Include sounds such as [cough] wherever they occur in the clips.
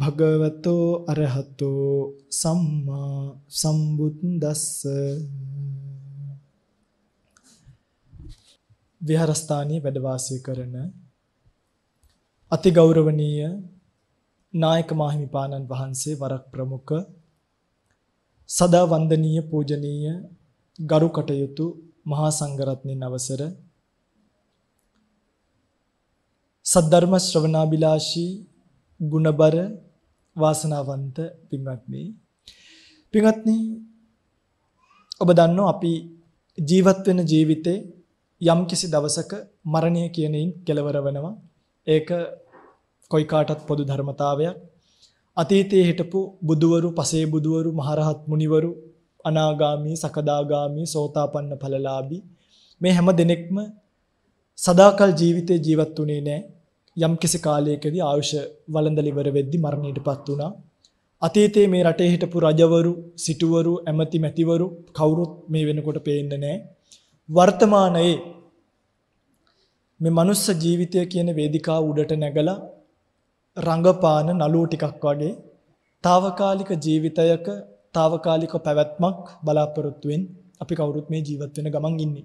භගවතෝ අරහතෝ සම්මා සම්බුද්දස්ස විහාරස්ථානයේ වැඩ වාසය කරන අතිගෞරවනීය නායක මාහිමිපාණන් වහන්සේ වරක් ප්‍රමුඛ සදා වන්දනීය පූජනීය ගරු කටයුතු මහා සංඝරත්නයන් අවසර සද්ධර්ම ශ්‍රවණාබිලාෂී ගුණබර වාසනාවන්ත පින්වත්නි පින්වත්නි ඔබ දන්නෝ අපි ජීවත් වෙන ජීවිතේ යම් කිසි දවසක මරණය කියන ඉන් කෙලවර වෙනවා ඒක කොයි කාටත් පොදු ධර්මතාවයක් අතීතයේ හිටපු බුදුවරු පසේ බුදුවරු මහරහත් මුනිවරු අනාගාමී සකදාගාමී සෝතාපන්න ඵලලාභී මේ හැම දෙනෙක්ම සදාකල් ජීවිතේ ජීවත් වුණේ නැහැ යම්කිසි කාලයකදී ආයුෂ වළඳලා ඉවර වෙද්දී මරණයටපත් වුණා. අතීතයේ මේ රටේ හිටපු රජවරු, සිටුවරු, ඇමති මැතිවරු කවුරුත් මේ වෙනකොට පේන්නේ නැහැ. වර්තමානයේ මේ මනුස්ස ජීවිතය කියන වේදිකාව උඩට නැගලා රංගපාන නළුව ටිකක් වගේ తాවකාලික ජීවිතයක తాවකාලික පැවැත්මක් බලාපොරොත්තු වෙන් අපි කවුරුත් මේ ජීවත් වෙන ගමන් ඉන්නේ.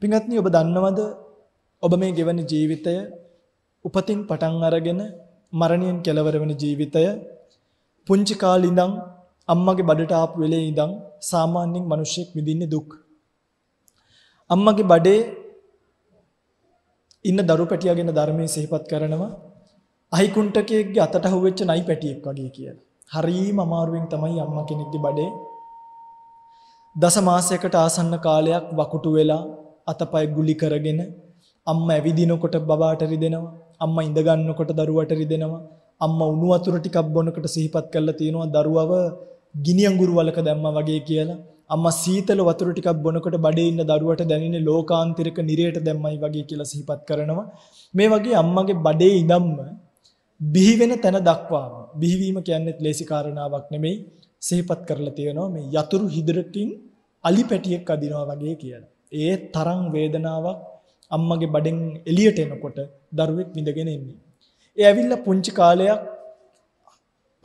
පින්වත්නි ඔබ දන්නවද ඔබ මේ ගෙවන ජීවිතය උපතින් පටන් අරගෙන මරණයෙන් කෙලවර වෙන ජීවිතය පුංචි කාලේ ඉඳන් අම්මගේ බඩට ආපු වෙලේ ඉඳන් සාමාන්‍යයෙන් මිනිස්සෙක් විඳින්නේ දුක්. අම්මගේ බඩේ ඉන්න දරු පැටියාගෙන ධර්මයේ සිහිපත් කරනවා අහිකුණ්ඨකයෙක්ගේ අතට හුවෙච්ච නයි පැටියෙක් වගේ කියලා. හරීම අමාරුවෙන් තමයි අම්මා කෙනෙක්ගේ බඩේ දස මාසයකට ආසන්න කාලයක් වකුටු වෙලා අතපය ගුලි කරගෙන අම්මා ඇවිදිනකොට බබාට රිදෙනවා. අම්මා ඉඳ ගන්නකොට දරුවට රිදෙනවා. අම්මා උණු වතුර ටිකක් බොනකොට සිහිපත් කරලා තියෙනවා දරුවව ගිනි අඟුරු වලක දැම්මා වගේ කියලා. අම්මා සීතල වතුර ටිකක් බොනකොට බඩේ ඉන්න දරුවට දැනෙන ලෝකාන්තරික නිරයට දැම්මයි වගේ කියලා සිහිපත් කරනවා. මේ වගේ අම්මගේ බඩේ ඉඳන්ම බිහි වෙන තැන දක්වාම බිහිවීම කියන්නේත් ලේසි කාරණාවක් නෙමෙයි සිහිපත් කරලා තියෙනවා මේ යතුරු හිදරකින් අලි පැටියෙක් අදිනවා වගේ කියලා. ඒ තරම් වේදනාවක් අම්මගේ බඩෙන් එළියට එනකොට දරුවෙක් විඳගෙන ඉන්නේ. ඒ ඇවිල්ලා පුංචි කාලයක්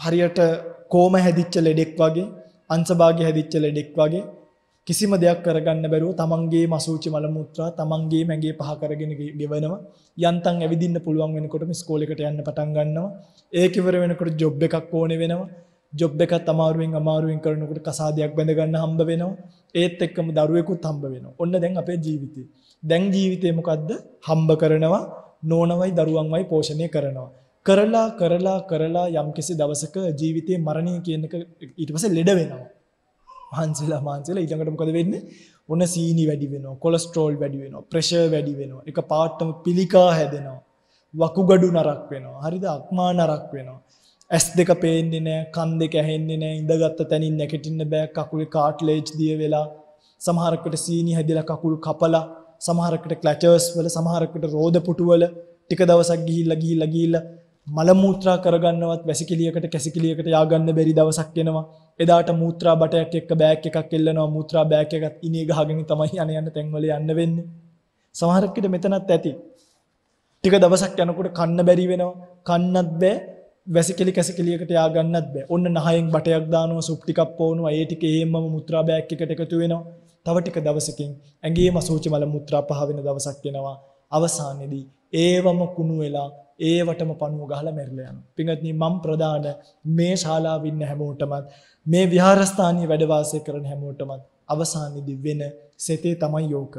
හරියට කොම හැදිච්ච ලෙඩෙක් වගේ අංශභාගය හැදිච්ච ලෙඩෙක් වගේ කිසිම දෙයක් කරගන්න බැරුව තමන්ගේ මසූචි මල මුත්‍රා තමන්ගේ මැගේ පහ කරගෙන ගෙවනවා යන්තම් ඇවිදින්න පුළුවන් වෙනකොටම ස්කෝලේකට යන්න පටන් ගන්නවා ඒක ඉවර වෙනකොට ජොබ් එකක් ඕනේ වෙනවා ජොබ් එකත් අමාරුවෙන් අමාරුවෙන් කරනකොට කසාදයක් බැඳ ගන්න හම්බ වෙනවා ඒත් එක්කම දරුවෙකුත් හම්බ වෙනවා ඔන්න දැන් අපේ ජීවිතේ දැන් ජීවිතේ මොකද්ද? හම්බ කරනවා, නෝනවයි දරුවන්වයි පෝෂණය කරනවා. කරලා කරලා කරලා යම්කිසි දවසක ජීවිතේ මරණය කියන එක ඊට පස්සේ ලෙඩ වෙනවා. මහන්සිලා මහන්සිලා ඊළඟට මොකද වෙන්නේ? ඔන්න සීනි වැඩි වෙනවා, කොලෙස්ටරෝල් වැඩි වෙනවා, ප්‍රෙෂර් වැඩි වෙනවා. එක පාටම පිළිකා හැදෙනවා. වකුගඩු නරක් වෙනවා. හරිද? අක්මා නරක් වෙනවා. ඇස් දෙක පේන්නේ නෑ කන් දෙක ඇහෙන්නේ නෑ ඉඳගත්ත තැනින් නැගිටින්න බෑ කකුලේ කාට්ලේජ් දිය වෙලා සමහරකට සීනි හැදිලා කකුල් කපලා සමහරකට ක්ලැචර්ස් වල සමහරකට රෝධ පුටුවල ටික දවසක් ගිහිල්ලා ගිහිල්ලා ගිහිල්ලා මල මූත්‍රා කරගන්නවත් වැසිකිළියකට කැසිකිළියකට ය아가න්න බැරි දවසක් එනවා. එදාට මූත්‍රා බටයක් එක්ක බෑග් එකක් එල්ලනවා. මූත්‍රා බෑග් එකත් ඉනේ ගහගෙන තමයි යන යන තැන්වල යන්න වෙන්නේ. සමහරකට මෙතනත් ඇති. ටික දවසක් යනකොට කන්න බැරි වෙනවා. කන්නත් බෑ. වැසිකිලි කැසිකිලියකට ය아가න්නත් බෑ. ඔන්න නහයෙන් බටයක් දානවා, සුප් ටිකක් පෝනවා. ඒ ටික එහෙම්මම මූත්‍රා බෑග් එකට එකතු වෙනවා. තවටික දවසකින් ඇගේ මසූචි මල මුත්‍රා පහවෙන දවසක් වෙනවා අවසානයේදී ඒවම කුණු වෙලා ඒවටම පණුව ගහල මැරලයන. පිඟත්නී මම් ප්‍රධාන මේ ශාලාවින්න හැමෝටමත් මේ විහාරස්ථානී වැඩවාසය කරන හැමෝටමත් අවසානිදි වෙන සෙතේ තමයි යෝක.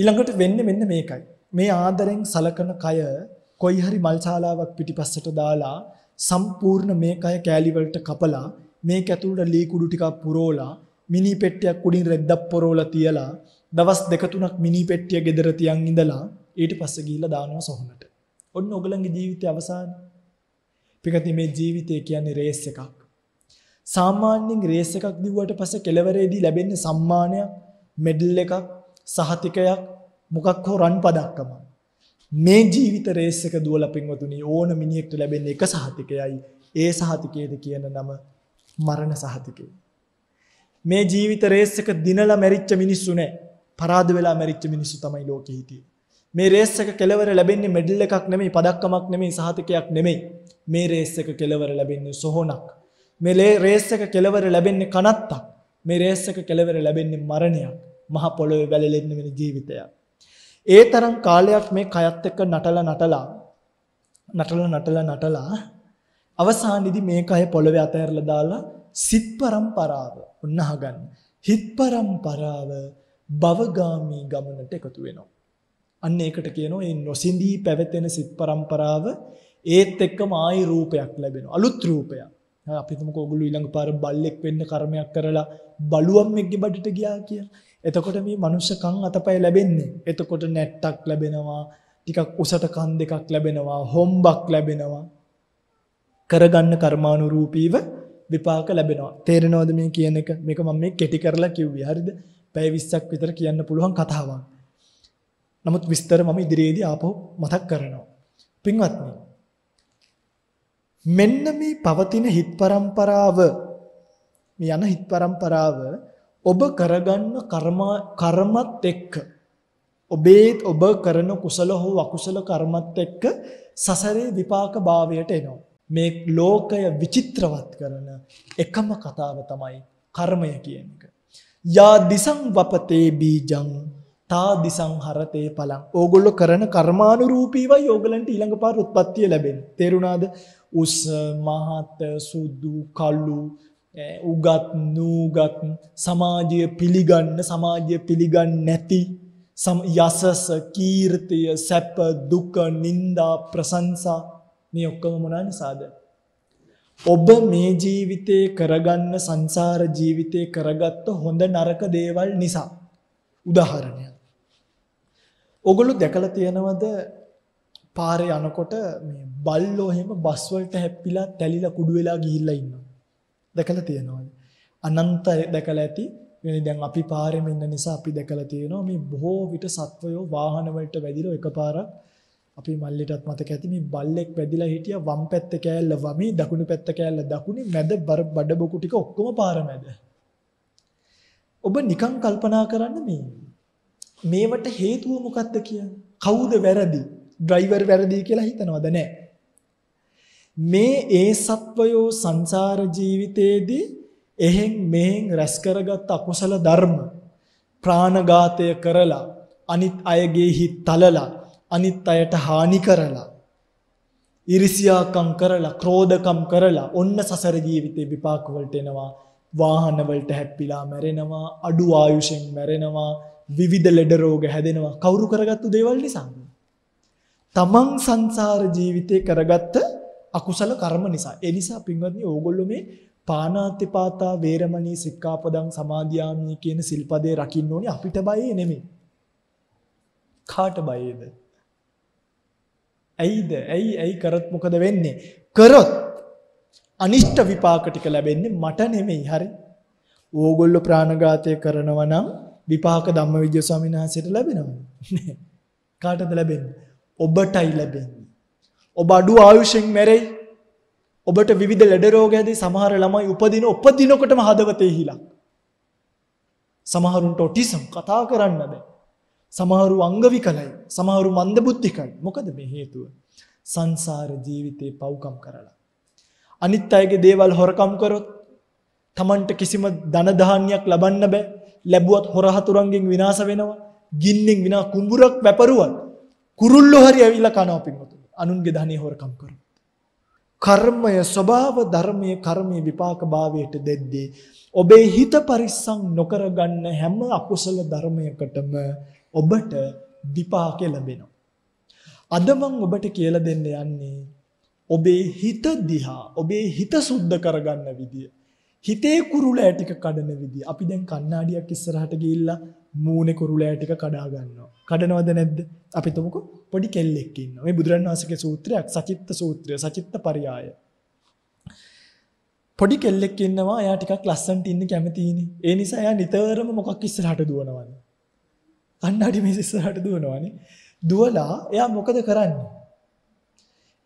ඉළඟට වෙන්න මෙන්න මේකයි. මේ ආදරෙන් සලකන කය කොයිහරි මල්ශාලාවක් පිටිපස්සට දාලා සම්පූර්ණ මේ කය කෑලිවලට කපලා මේ ඇතුළට ලීකුඩු ටිකක් පුරෝලා මිනි පෙට්ටියක් උඩින් රෙද්දක් පොරවලා තියලා දවස් දෙක තුනක් මිනි පෙට්ටිය ගෙදර තියන් ඉඳලා ඊට පස්සේ ගිහිල්ලා දානවා සොහනට. ඔන්න ඔගලන්ගේ ජීවිතය අවසානයි. පිටකති මේ ජීවිතය කියන්නේ රේස් එකක්. සාමාන්‍යයෙන් රේස් එකක් දිව්වට පස්සේ කෙලවරේදී ලැබෙන්නේ සම්මානයක්, මෙඩල් එකක්, සහතිකයක්, මොකක් හෝ රන් පදක්කමක්. මේ ජීවිත රේස් එක දුවලා පින්වතුනි ඕන මිනිහෙක්ට ලැබෙන එක සහතිකයයි ඒ සහතිකයේද කියන නම මරණ සහතිකය මේ ජීවිත රේස් එක දිනලා මැරිච්ච මිනිස්සු නෑ. පරාද වෙලා මැරිච්ච මිනිස්සු තමයි ලෝකේ හිටියේ. මේ රේස් එක කෙලවර ලැබෙන්නේ මෙඩල් එකක් නෙමෙයි, පදක්කමක් නෙමෙයි, සහතිකයක් නෙමෙයි. මේ රේස් එක කෙලවර ලැබෙන්නේ සොහොනක්. මේ රේස් එක කෙලවර ලැබෙන්නේ කනත්තක්. මේ රේස් එක කෙලවර ලැබෙන්නේ මරණයක්. මහ පොළොවේ වැළලෙන්න වෙන ජීවිතයක්. ඒ තරම් කාලයක් මේ කයත් එක්ක නටලා නටලා නටලා නටලා නටලා අවසානයේදී මේ කය පොළවේ අතහැරලා දාලා සිත් પરම්පරාව උන්නහගන්න. හිත් પરම්පරාව භවගාමී ගමනට එකතු වෙනවා. අන්න ඒකට කියනවා මේ නොසිඳී පැවතෙන සිත් પરම්පරාව ඒත් එක්කම ආයි රූපයක් ලැබෙනවා. අලුත් රූපයක්. අපි හිතමුකෝ ඔගොල්ලෝ ඊළඟ පාර බල්ලෙක් වෙන්න කර්මයක් කරලා බලුවම්ෙක්ගේ බඩට ගියා කියලා. එතකොට මේ මනුෂ්‍යකම් අතපය ලැබෙන්නේ. එතකොට නැට්ටක් ලැබෙනවා, ටිකක් උසට කන් දෙකක් ලැබෙනවා, හොම්බක් ලැබෙනවා. කරගන්න කර්මානුරූපීව විපාක ලැබෙනවා. තේරෙනවද මේ කියන එක? මේක මම මේ කෙටි කරලා කිව්වේ. හරිද? පැය 20ක් විතර කියන්න පුළුවන් කතාවක්. නමුත් විස්තර මම ඉදිරියේදී ආපහු මතක් කරනවා. පින්වත්නි. මෙන්න මේ පවතින හිත් પરම්පරාව මේ යන හිත් પરම්පරාව ඔබ කරගන්න කර්මා කර්මත් එක්ක ඔබේ ඔබ කරන කුසල හෝ අකුසල කර්මත් එක්ක සසරේ විපාක භාවයට එනවා. මේ ලෝකය විචිත්‍රවත් කරන එකම කතාව තමයි කර්මය කියන එක. යා දිසං වපතේ බීජං තා දිසං හරතේ පලං. ඕගොල්ලෝ කරන කර්මානුරූපීවයි ඕගලන්ට ඊළඟ පාර උත්පත්තිය ලැබෙන්නේ. තේරුණාද? උස් මහත් සුදු කළු උගත් නූගත් සමාජය පිළිගන්න සමාජය පිළිගන්නේ නැති යසස කීර්තිය සැප දුක නිന്ദා ප්‍රශංසා මේ ඔක්කොම මොනවා නිසාද? ඔබ මේ ජීවිතේ කරගන්න සංසාර ජීවිතේ කරගත්ත හොඳ නරක දේවල් නිසා. උදාහරණයක්. ඔගොල්ලෝ දැකලා තියෙනවද පාරේ යනකොට මේ බල්ලෝ එහෙම බස් වලට හැප්පිලා තැලිලා කුඩු වෙලා ගිහිල්ලා ඉන්නවා. දැකලා තියෙනවද? අනන්ත දැකලා ඇති මේ දැන් අපි පාරේ මෙන්න නිසා අපි දැකලා තියෙනවා මේ බොහෝ විට සත්වයෝ වාහන වලට වැදිලා එකපාරක් අපි මල්ලිටත් මතක ඇති මේ බල්ලෙක් වැදිලා හිටියා වම් පැත්ත කෑල්ල වමි දකුණු පැත්ත කෑල්ල දකුණි මැද බඩ බොකු ටික ඔක්කොම පාර මැද. ඔබ නිකන් කල්පනා කරන්න මේ මේවට හේතුව මොකක්ද කියන්නේ? කවුද වැරදි? ඩ්‍රයිවර් වැරදි කියලා හිතනවද නැහැ. මේ ඒ සත්වයෝ සංසාර ජීවිතයේදී එහෙන් මෙහෙන් රැස් කරගත් අකුසල ධර්ම ප්‍රාණඝාතය කරලා අනිත් අයගේ හිත් තලලා අනිත් අයට හානි කරලා ඉරිසියාකම් කරලා ක්‍රෝධකම් කරලා ඔන්න සසර ජීවිතේ විපාක වලට එනවා වාහන වලට හැප්පිලා මැරෙනවා අඩු ආයුෂෙන් මැරෙනවා විවිධ ලෙඩ රෝග හැදෙනවා කවුරු කරගත්තු දේවල් නිසාද තමන් සංසාර ජීවිතේ කරගත්ත අකුසල කර්ම නිසා ඒ නිසා පින්වත්නි ඕගොල්ලෝ මේ පානාතිපාතා වේරමණී සික්ඛාපදං සමාදියාමි කියන සිල්පදේ රකින්න ඕනේ අපිට බයේ නෙමෙයි කාට බයේද ඇයිද? ඇයි ඇයි කරොත් මොකද වෙන්නේ? කරොත් අනිෂ්ට විපාක ටික ලැබෙන්නේ මට නෙමෙයි. හරි. ඕගොල්ලෝ ප්‍රාණඝාතය කරනවා නම් විපාක ධම්මවිජය ස්වාමීන් වහන්සේට ලැබෙනවා. කාටද ලැබෙන්නේ? ඔබටයි ලැබෙන්නේ. ඔබ අඩු ආයුෂෙන් මැරෙයි. ඔබට විවිධ ලෙඩ රෝග ඇති සමහර ළමයි උපදින උපදිනකොටම හදවතේ හිලක්. සමහරුන්ට ඔටිසම් කතා කරන්න බෑ. සමහරු අංගවිකලයි, සමහරු මන්දබුද්ධිකයි. මොකද මේ හේතුව? සංසාර ජීවිතේ පව්කම් කරලා. අනිත් අයගේ දේවල් හොරකම් කරොත් Tamanට කිසිම ධන ධාන්‍යයක් ලබන්න බෑ. ලැබුවත් හොර හතුරුන්ගෙන් විනාශ වෙනවා. ගින්නෙන් විනා කුඹුරක් වැපරුවත් කුරුල්ලෝ හරි ඇවිල්ලා කනවා පින්වතුනි. අනුන්ගේ ධනෙ හොරකම් කරොත්. කර්මය ස්වභාව ධර්මයේ කර්මයේ විපාක භාවයට දෙද්දී ඔබේ හිත පරිස්සම් නොකරගන්න හැම අකුසල ධර්මයකටම ඔබට විපාකෙ ලැබෙනවා. අද මම ඔබට කියලා දෙන්න යන්නේ ඔබේ හිත දිහා ඔබේ හිත සුද්ධ කරගන්න විදිය. හිතේ කුරුලෑ ටික කඩන විදිය. අපි දැන් කණ්ණාඩියක් ඉස්සරහට ගිහිල්ලා මූණේ කුරුලෑ ටික කඩා ගන්නවා. කඩනවද නැද්ද? අපි තුමුකු පොඩි කෙල්ලෙක් ඉන්නවා. මේ බුදුරණවහන්සේගේ සූත්‍රයක් සචිත්ත සූත්‍රය, සචිත්ත පරයය. පොඩි කෙල්ලෙක් ඉන්නවා. එයා ටිකක් ලස්සනට ඉන්න කැමතිනේ. ඒ නිසා එයා නිතරම මොකක් ඉස්සරහට දුවනවනේ. අන්නාඩි මේස ඉස්සරහට දුවනවානේ. දුවලා එයා මොකද කරන්නේ?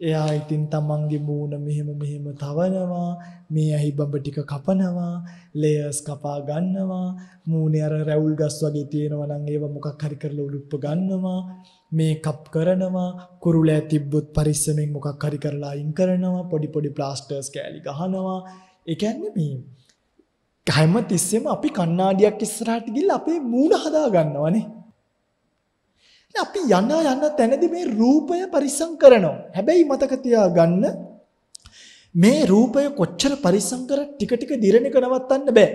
එයා ඉතින් තමන්ගේ මූණ මෙහෙම මෙහෙම තවනවා, මේ ඇහිබඹ ටික කපනවා, ලේයර්ස් කපා ගන්නවා, මූණේ අර රැවුල් ගස් වගේ තියෙනවා නම් ඒව මොකක් හරි කරලා උලුප්ප ගන්නවා, මේකප් කරනවා, කුරුලෑ තිබ්බොත් පරිස්සමෙන් මොකක් හරි කරලා අයින් කරනවා, පොඩි පොඩි ප්ලාස්ටර්ස් කෑලි ගහනවා. ඒ කියන්නේ මේ හැම තිස්සෙම අපි කණ්ණාඩියක් ඉස්සරහට ගිහිල්ලා අපේ මූණ හදා ගන්නවානේ. අපි යන යන තැනදී මේ රූපය පරිස්සම් කරනවා. හැබැයි මතක තියාගන්න මේ රූපය කොච්චර පරිස්සම් කර ටික ටික දිරණ එක නවත්තන්න බෑ.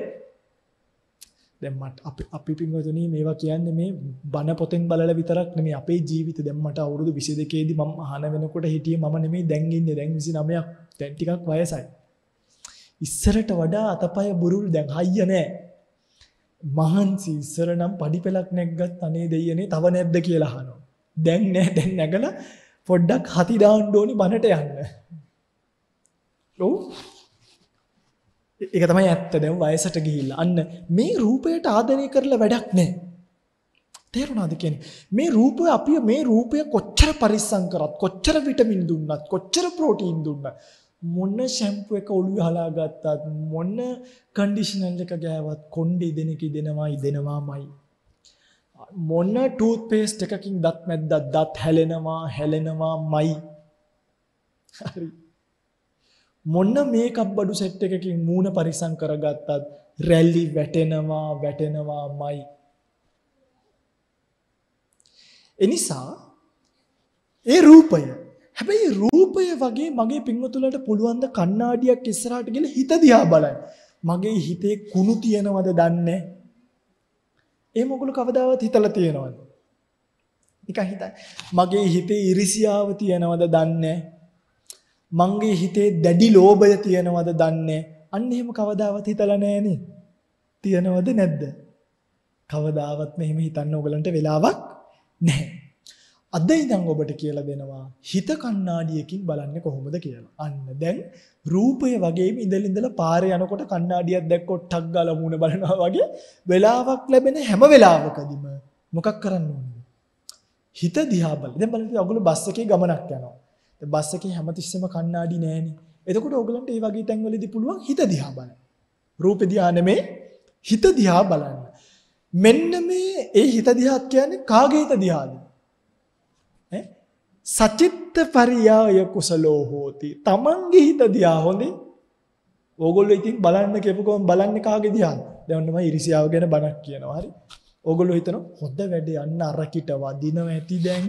දැන් මට අපි අපි පින්වතුනි මේවා කියන්නේ මේ බන පොතෙන් බලලා විතරක් නෙමෙයි අපේ ජීවිත දැන් මට අවුරුදු 22 දී මම අහන වෙනකොට හිටියේ මම නෙමෙයි දැන් ඉන්නේ දැන් 29ක් දැන් ටිකක් වයසයි. ඉස්සරට වඩා අතපය බුරුල් දැන් හයිය නැහැ. මහන්සි ඉස්සරනම් පඩිපෙලක් නැග්ගත් අනේ දෙයනේ තව නැද්ද කියලා අහනවා. දැන් නෑ දැන් නැගලා පොඩ්ඩක් හති දාන්න ඕනි බනට යන්න. ඔව්. ඒක තමයි ඇත්ත දැන් වයසට ගිහිල්ලා. අන්න මේ රූපයට ආදරය කරලා වැඩක් නෑ. තේරුණාද කියන්නේ? මේ රූපය අපි මේ රූපය කොච්චර පරිස්සම් කරත් කොච්චර විටමින් දුන්නත් කොච්චර ප්‍රෝටීන් දුන්නත් මොන ෂැම්පු එක ඔළුවේ හලා ගත්තත් මොන කන්ඩිෂනර් එක ගෑවත් කොණ්ඩෙ දෙනකි දෙනවයි දෙනවාමයි මොන ටූත් පේස්ට් එකකින් දත් මැද්දත් දත් හැලෙනවා හැලෙනවාමයි හරි මොන්න මේකප් බඩු සෙට් එකකින් මූණ පරිසම් කරගත්තත් රැලි වැටෙනවා වැටෙනවාමයි එනිසා ඒ රූපය හැබැයි රූපය වගේ මගේ පින්වතුලට පුළුවන් ද කණ්ණාඩියක් ඉස්සරහට ගිහලා හිත දිහා බලන්න. මගේ හිතේ කුණු තියනවද දන්නේ එහෙම ඔගොල්ලෝ කවදාවත් හිතලා තියනවද? නිකන් හිතන්න. මගේ හිතේ ඉරිසියාව තියනවද දන්නේ මගේ හිතේ දැඩි ලෝභය තියනවද දන්නේ අන්න එහෙම කවදාවත් හිතලා නැහනේ. තියනවද නැද්ද? කවදාවත් මෙහෙම හිතන්න ඕගලන්ට වෙලාවක් නැහැ. අද ඉඳන් ඔබට කියලා දෙනවා හිත කණ්ණාඩියකින් බලන්නේ කොහොමද කියලා. අන්න දැන් රූපය වගේම ඉඳලා ඉඳලා පාරේ යනකොට කණ්ණාඩියක් දැක්කොත් ටක් ගාලා මූණ බලනවා වගේ වෙලාවක් ලැබෙන හැම වෙලාවකදීම මොකක් කරන්න ඕනද? හිත දිහා බලන්න. දැන් බලන්න ඔයගොල්ලෝ බස් එකේ ගමනක් යනවා. දැන් බස් එකේ හැමතිස්සෙම කණ්ණාඩි නැහෙනේ. එතකොට ඔයගලන්ට මේ වගේ තැන්වලදී පුළුවන් හිත දිහා බලන්න. රූපෙ දිහා නෙමෙයි හිත දිහා බලන්න. මෙන්න මේ ඒ හිත දිහාත් කියන්නේ කාගේ හිත දිහාද? නේ සචිත්ත පරියාය කුසලෝ හෝති. තමන්ගේ හිත දිහා හොඳේ. ඕගොල්ලෝ ඉතින් බලන්න කියපුවම බලන්නේ කාගේ දිහාද? දැන් ඔන්න මම ඉරිසියාව ගැන බණක් කියනවා. හරි. ඕගොල්ලෝ හිතනවා හොඳ වැඩේ අන්න අර කිට වදිනව ඇති දැන්.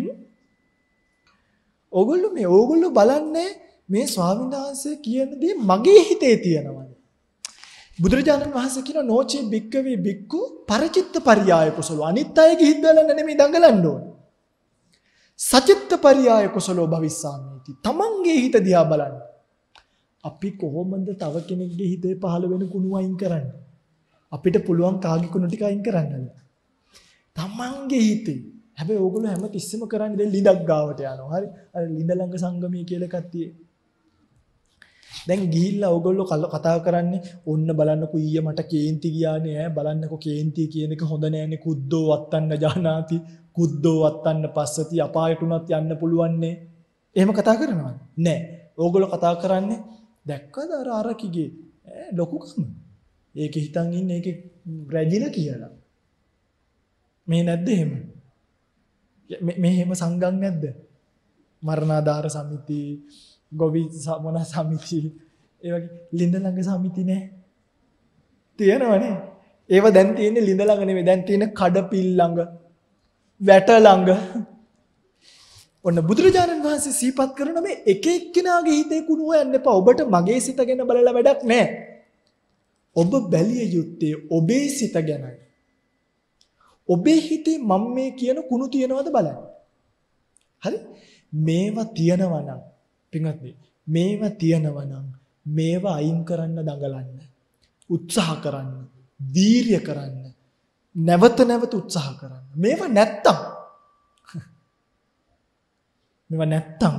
ඕගොල්ලෝ මේ ඕගොල්ලෝ බලන්නේ මේ ස්වාමීන් වහන්සේ කියන දේ මගේ හිතේ තියෙනවා. බුදුරජාණන් වහන්සේ කියන නෝචි බික්කවි බික්කු පරිචිත්ත පරියාය කුසලෝ අනිත් අයගේ හිත බලන්න නෙමෙයි දඟලන්න ඕනේ. සචිත්තපරියාය කුසලෝ භවිස්සාමීති. තමන්ගේ හිත දිහා බලන්න. අපි කොහොමද තව කෙනෙක්ගේ හිතේ පහළ වෙන කුණු අයින් කරන්නේ? අපිට පුළුවන් කාගේ කුණු ටික අයින් කරන්නද? තමන්ගේ හිතේ. හැබැයි ඕගොල්ලෝ හැම තිස්සෙම කරන්නේ දැන් ලිඳක් ගාවට යනවා. හරි. අර ලිඳ ළඟ සංගමයේ කියලා එකක් තියෙන්නේ. දැන් ගිහිල්ලා ඕගොල්ලෝ කතා කරන්නේ ඔන්න බලන්නකො ඊයේ මට කේන්ති ගියානේ ඈ බලන්නකො කේන්ති කියන එක හොඳ නෑනේ කුද්දෝ වත්තන්න ජානාති කුද්දෝ වත්තන්න පස්සති අපායට උනත් යන්න පුළුවන්නේ. එහෙම කතා කරනවද? නෑ. ඕගොල්ලෝ කතා කරන්නේ දැක්කද අර අරකිගේ ලොකුකම. ඒක හිතන් ඉන්නේ ඒකේ රැජිල කියලා. මේ නැද්ද එහෙම? මේ එහෙම සංගම් නැද්ද? මරණාධාර සමිති, ගොවි සමන සමිති, ඒ වගේ ලිඳ ළඟ සමිති නෑ. තියෙනවනේ. ඒව දැන් තියෙන්නේ ලිඳ ළඟ නෙමෙයි. දැන් තියෙන්නේ කඩපිල් ළඟ. වැට ළඟ ඔන්න බුදුරජාණන් වහන්සේ සීපත් කරන මේ එක එක්කෙනාගේ හිතේ කුණු හොයන්න එපා. ඔබට මගේ සිත ගැන බලලා වැඩක් නැහැ. ඔබ බැලිය යුත්තේ ඔබේ සිත ගැනයි. ඔබේ හිතේ මම මේ කියන කුණු තියනවද බලන්න. හරි? මේවා තියනවා නම් පින්වත්නි මේවා තියනවා නම් මේවා අයින් කරන්න දඟලන්න උත්සාහ කරන්න, දීර්ය කරන්න නැවත නැවත උත්සාහ කරන්න. මේව නැත්තම් මේව නැත්තම්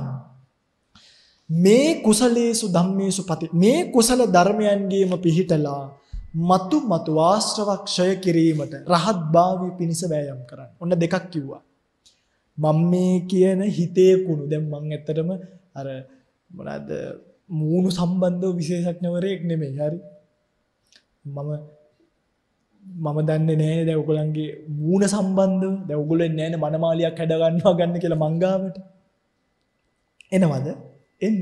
මේ කුසලේසු ධම්මේසු පති මේ කුසල ධර්මයන්ගේම පිහිටලා మతు మతు ආශ්‍රවක්ෂය කිරීමට රහත් භාවී පිණිස වෑයම් කරන්න. ඔන්න දෙකක් කිව්වා. මම මේ කියන හිතේ කුණු දැන් මම ඇත්තටම අර මොනවාද මූණු සම්බන්ධව විශේෂඥවරයෙක් නෙමෙයි. හරි. මම මම දන්න නෑ දැවකුලන්ගේ මූුණ සම්බන්ධ දැවගුලෙන් නෑන මනමාලයක් හැඩගන්නවා ගන්න කියලා මංගාවට එනවද එන්න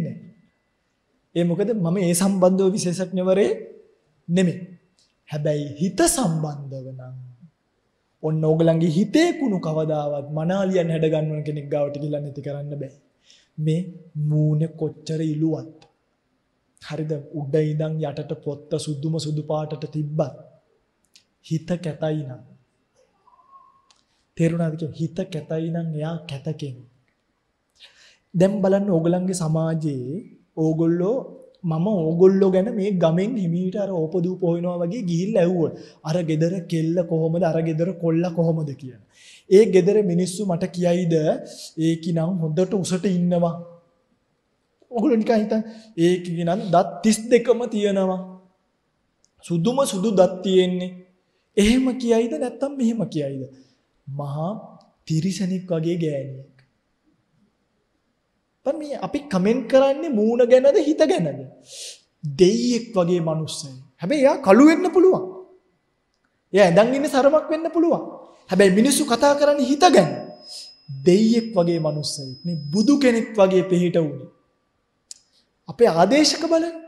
ඒ මොකද මම ඒ සම්බන්ධව විශේෂඥවරේ නෙමේ හැබැයි හිත සම්බන්ධව නම් ඔන්න ඕගලන්ගේ හිතේ කුණු කවදාවත් මනාලියන් හැඩගන්නවන කෙනෙක් ගාවට කියලා නැති කරන්න බෑ මේ මූණ කොච්චර ඉලුවත් හරිද උඩ ඉඳන් යටට පොත්ත සුදුම සුදු පාටට තිබ්බත් හිත කැතයි නම් තේරුණාද කියලා හිත කැතයි නම් එයා කැත කෙනෙක්. දැන් බලන්න ඕගලන්ගේ සමාජයේ ඕගොල්ලෝ මම ඕගොල්ලෝ ගැන මේ ගමෙන් හිමීට අර ඕපදූප හොයනවා වගේ ගිහිල්ලා ඇව්වොත් අර ගෙදර කෙල්ල කොහොමද අර ගෙදර කොල්ල කොහොමද කියන. ඒ ගෙදර මිනිස්සු මට කියයිද ඒකිනම් හොඳට උසට ඉන්නවා. ඔගොල්ලෝ නිකන් හිතන් ඒකිනම් දත් 32ම තියෙනවා. සුදුම සුදු දත් තියෙන්නේ. එහෙම කියයිද නැත්නම් මෙහෙම කියයිද? මහා තිරිසනෙක් වගේ ගෑණියෙක්. දැන් මේ අපි කමෙන්ට් කරන්නේ මූණ ගැනද හිත ගැනද? දෙයියෙක් වගේ මිනිස්සෙක්. හැබැයි එයා කළු වෙන්න පුළුවන්. එයා ඇඳන් ඉන්න සරමක් වෙන්න පුළුවන්. හැබැයි මිනිස්සු කතා කරන්නේ හිත ගැන. දෙයියෙක් වගේ මිනිස්සෙක්. මේ බුදු කෙනෙක් වගේ පිහිට උනේ. අපේ ආදේශක බලන්න.